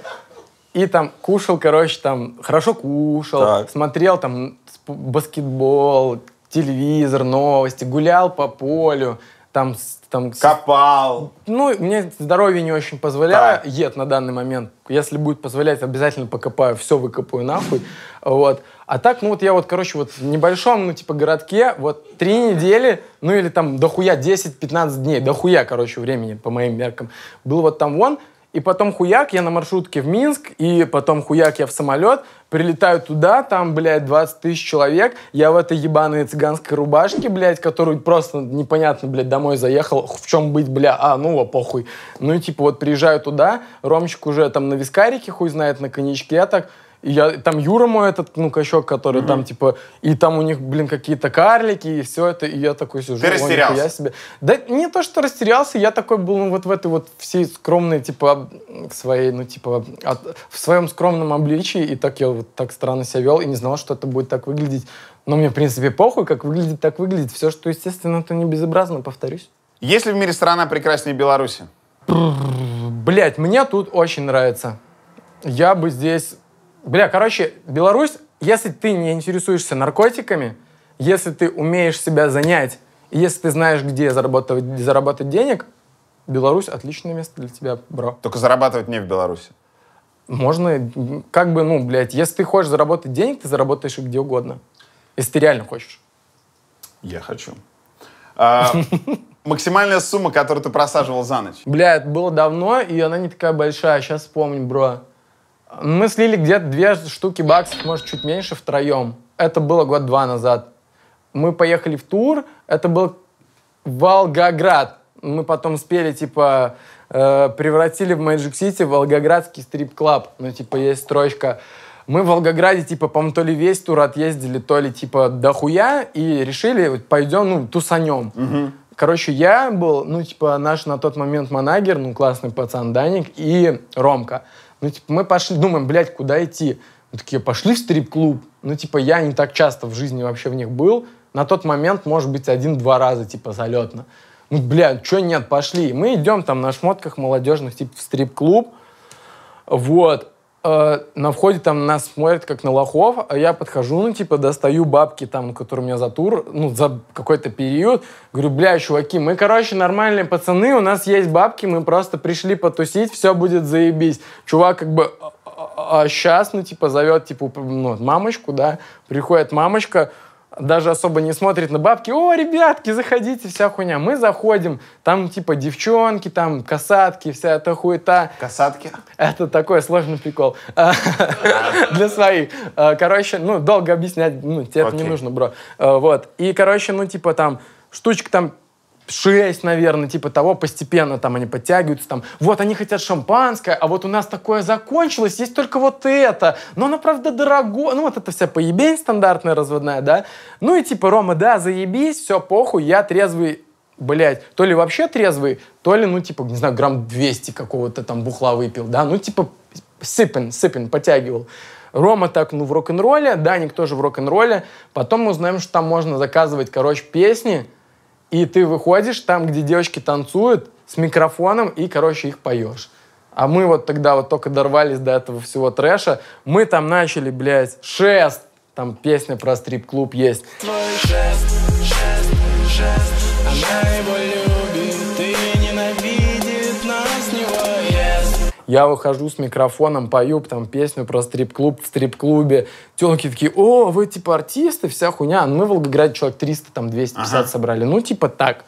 И там кушал, короче, там хорошо кушал, так. смотрел там баскетбол, телевизор, новости, гулял по полю, там... там Копал. Ну, мне здоровье не очень позволяет, ед на данный момент. Если будет позволять, обязательно покопаю, все выкопаю нахуй. Вот. А так, ну вот я вот, короче, вот в небольшом, ну типа городке, вот три недели, ну или там дохуя 10-15 дней, дохуя, короче, времени по моим меркам. Был вот там вон, и потом хуяк, я на маршрутке в Минск, и потом хуяк, я в самолет, прилетаю туда, там, блядь, 20 тысяч человек, я в этой ебаной цыганской рубашке, блядь, которую просто непонятно, блядь, домой заехал, в чем быть, бля, а, ну, а похуй. Ну и типа вот приезжаю туда, Ромчик уже там на вискарике, хуй знает, на коньячке, так, я, там Юра мой этот, ну, качок, который mm-hmm. там, типа, и там у них, блин, какие-то карлики, и все это, и я такой сижу. Ты растерялся? Я себе... Да не то, что растерялся, я такой был ну, вот в этой вот всей скромной, типа, своей, ну, типа, от, в своем скромном обличии, и так я вот так странно себя вел, и не знал, что это будет так выглядеть. Но мне, в принципе, похуй, как выглядит, так выглядит. Все, что, естественно, то не безобразно, повторюсь. Есть ли в мире страна прекраснее Беларуси? Блять, мне тут очень нравится. Я бы здесь Бля, короче, Беларусь, если ты не интересуешься наркотиками, если ты умеешь себя занять, если ты знаешь, где заработать, где заработать денег, Беларусь отличное место для тебя, бро. Только зарабатывать не в Беларуси. Можно, как бы, ну, блядь, если ты хочешь заработать денег, ты заработаешь их где угодно. Если ты реально хочешь. Я хочу. А, максимальная сумма, которую ты просаживал за ночь? Бля, это было давно, и она не такая большая. Сейчас вспомню, бро. Мы слили где-то две штуки баксов, может, чуть меньше втроем. Это было год-два назад. Мы поехали в тур, это был Волгоград. Мы потом спели, типа, э, превратили в Magic City волгоградский стрип-клаб. Ну, типа, есть строчка мы в Волгограде, типа, по то ли весь тур отъездили, то ли, типа, дохуя, и решили, вот, пойдем, ну, тусанем. Угу. Короче, я был, ну, типа, наш на тот момент манагер, ну, классный пацан Даник и Ромка. Ну, типа, мы пошли, думаем, блядь, куда идти? Мы такие, пошли в стрип-клуб. Ну, типа, я не так часто в жизни вообще в них был. На тот момент, может быть, один-два раза, типа, залетно. Ну, блядь, что нет, пошли. Мы идем там на шмотках молодежных, типа, в стрип-клуб. Вот. Э, на входе там нас смотрят как на лохов, а я подхожу, ну, типа, достаю бабки там, которые у меня за тур, ну, за какой-то период. Говорю, бля, чуваки, мы, короче, нормальные пацаны, у нас есть бабки, мы просто пришли потусить, все будет заебись. Чувак как бы а, а, а, а сейчас, ну, типа, зовет, типа, ну, мамочку, да, приходит мамочка, даже особо не смотрит на бабки. О, ребятки, заходите, вся хуйня. Мы заходим, там типа девчонки, там касатки, вся эта хуета. Касатки? Это такой сложный прикол. Для своих. Э, короче, ну, долго объяснять, ну, тебе это не нужно, бро. Э, вот. И, короче, ну, типа там штучка там 6, наверное, типа того, постепенно там они подтягиваются, там, вот они хотят шампанское, а вот у нас такое закончилось, есть только вот это, но оно, правда, дорого, ну, вот это вся поебень стандартная разводная, да, ну, и типа, Рома, да, заебись, все, похуй, я трезвый, блядь, то ли вообще трезвый, то ли, ну, типа, не знаю, грамм 200 какого-то там бухла выпил, да, ну, типа, сыпен, сыпен, подтягивал. Рома так, ну, в рок-н-ролле, Даник тоже в рок-н-ролле. Потом мы узнаем, что там можно заказывать, короче, песни, и ты выходишь там, где девочки танцуют, с микрофоном и, короче, их поешь. А мы вот тогда вот только дорвались до этого всего трэша. Мы там начали, блядь, шест. Там песня про стрип-клуб есть. Твой шест, шест, шест, она его любит. Я выхожу с микрофоном, пою там песню про стрип-клуб в стрип-клубе. Телки такие, о, вы типа артисты, вся хуйня. Ну, мы в Волгограде человек 300, там 250 ага. собрали. Ну, типа так.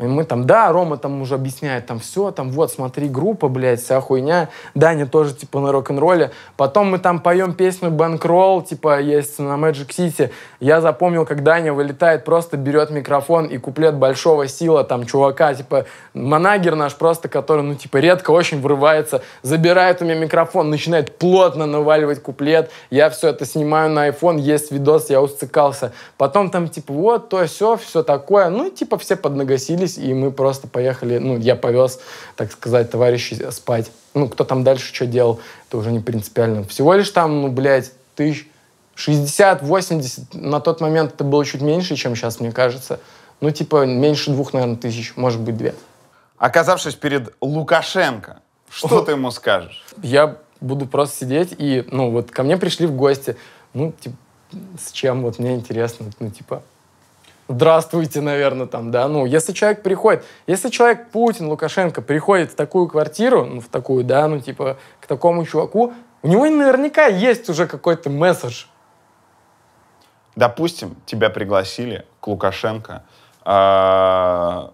И мы там, да, Рома там уже объясняет, там все, там вот, смотри, группа, блядь, вся хуйня. Даня тоже, типа, на рок-н-ролле. Потом мы там поем песню «Банкролл», типа, есть на Magic City. Я запомнил, как Даня вылетает, просто берет микрофон и куплет большого сила, там, чувака, типа, манагер наш просто, который, ну, типа, редко очень врывается, забирает у меня микрофон, начинает плотно наваливать куплет. Я все это снимаю на iPhone, есть видос, я усцекался. Потом там, типа, вот, то, все, все такое. Ну, типа, все поднагасились разошлись, и мы просто поехали, ну, я повез, так сказать, товарищи спать. Ну, кто там дальше что делал, это уже не принципиально. Всего лишь там, ну, блядь, тысяч 60-80, на тот момент это было чуть меньше, чем сейчас, мне кажется. Ну, типа, меньше двух, наверное, тысяч, может быть, две. Оказавшись перед Лукашенко, что О. ты ему скажешь? Я буду просто сидеть, и, ну, вот ко мне пришли в гости, ну, типа, с чем, вот мне интересно, ну, типа, здравствуйте, наверное, там, да, ну, если человек приходит, если человек Путин, Лукашенко приходит в такую квартиру, ну, в такую, да, ну, типа, к такому чуваку, у него наверняка есть уже какой-то месседж. Допустим, тебя пригласили к Лукашенко а,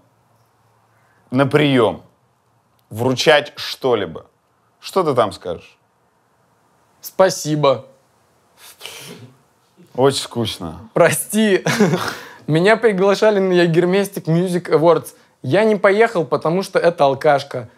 на прием вручать что-либо. Что ты там скажешь? Спасибо. Очень скучно. Прости. Меня приглашали на Ягерместик Music Awards. Я не поехал, потому что это алкашка.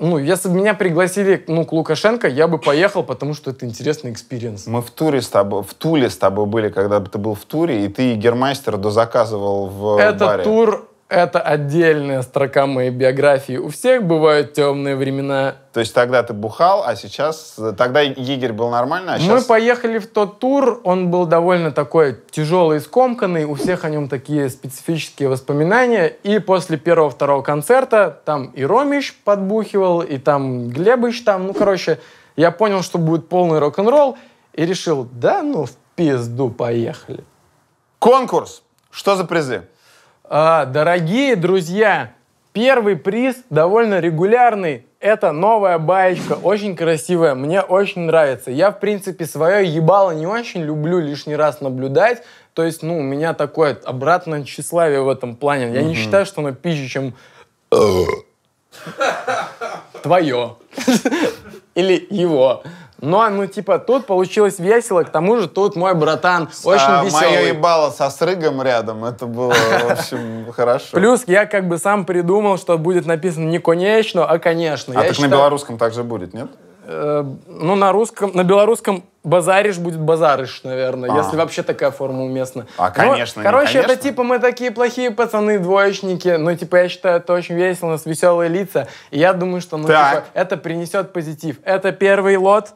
Ну, если бы меня пригласили ну, к Лукашенко, я бы поехал, потому что это интересный экспириенс. Мы в туре с тобой, в Туле с тобой были, когда ты был в туре, и ты гермастер дозаказывал в Это баре. тур это отдельная строка моей биографии. У всех бывают темные времена. То есть тогда ты бухал, а сейчас... Тогда егерь был нормально, а сейчас... Мы поехали в тот тур, он был довольно такой тяжелый, скомканный, у всех о нем такие специфические воспоминания. И после первого-второго концерта там и Ромич подбухивал, и там Глебыч там, ну, короче, я понял, что будет полный рок-н-ролл, и решил, да ну в пизду, поехали. Конкурс! Что за призы? А, дорогие друзья, первый приз довольно регулярный. Это новая баечка, очень красивая, мне очень нравится. Я, в принципе, свое ебало не очень люблю лишний раз наблюдать. То есть, ну, у меня такое обратное тщеславие в этом плане. Я mm-hmm. не считаю, что оно пизже, чем... Э, Твое. Или его. Но, ну, а, ну, типа, тут получилось весело, к тому же тут мой братан очень а, веселый. Мое ебало со срыгом рядом, это было, в общем, хорошо. Плюс я как бы сам придумал, что будет написано не «конечно», а «конечно». А так на белорусском также будет, нет? Э, ну, на русском, на белорусском базаришь будет базарыш, наверное, а. если вообще такая форма уместна. А, ну, конечно. Но, короче, конечно. это типа мы такие плохие пацаны, двоечники, но типа я считаю, это очень весело, у нас веселые лица, и я думаю, что ну, типа, это принесет позитив. Это первый лот.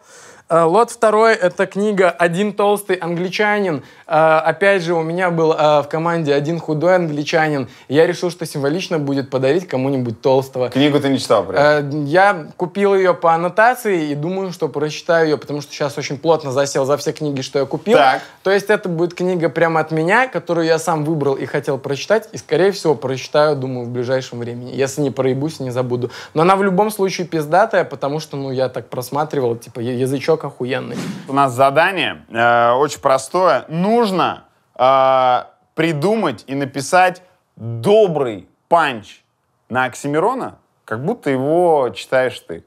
Э, лот второй — это книга «Один толстый англичанин». А, опять же, у меня был а, в команде один худой англичанин. Я решил, что символично будет подарить кому-нибудь толстого. Книгу ты не читал, а, прям? Я купил ее по аннотации и думаю, что прочитаю ее, потому что сейчас очень плотно засел за все книги, что я купил. Так. То есть это будет книга прямо от меня, которую я сам выбрал и хотел прочитать, и, скорее всего, прочитаю, думаю, в ближайшем времени, если не проебусь не забуду. Но она в любом случае пиздатая, потому что, ну, я так просматривал, типа, язычок охуенный. У нас задание э, очень простое. Нужно нужно э, придумать и написать добрый панч на Оксимирона, как будто его читаешь ты.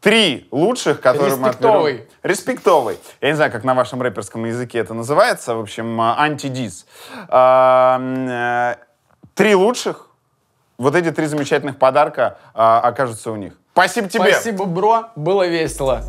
Три лучших, которые мы отберем. Респектовый. Я не знаю, как на вашем рэперском языке это называется. В общем, а, антидиз. А, э, три лучших. Вот эти три замечательных подарка окажутся у них. Спасибо тебе. Спасибо, бро. Было весело.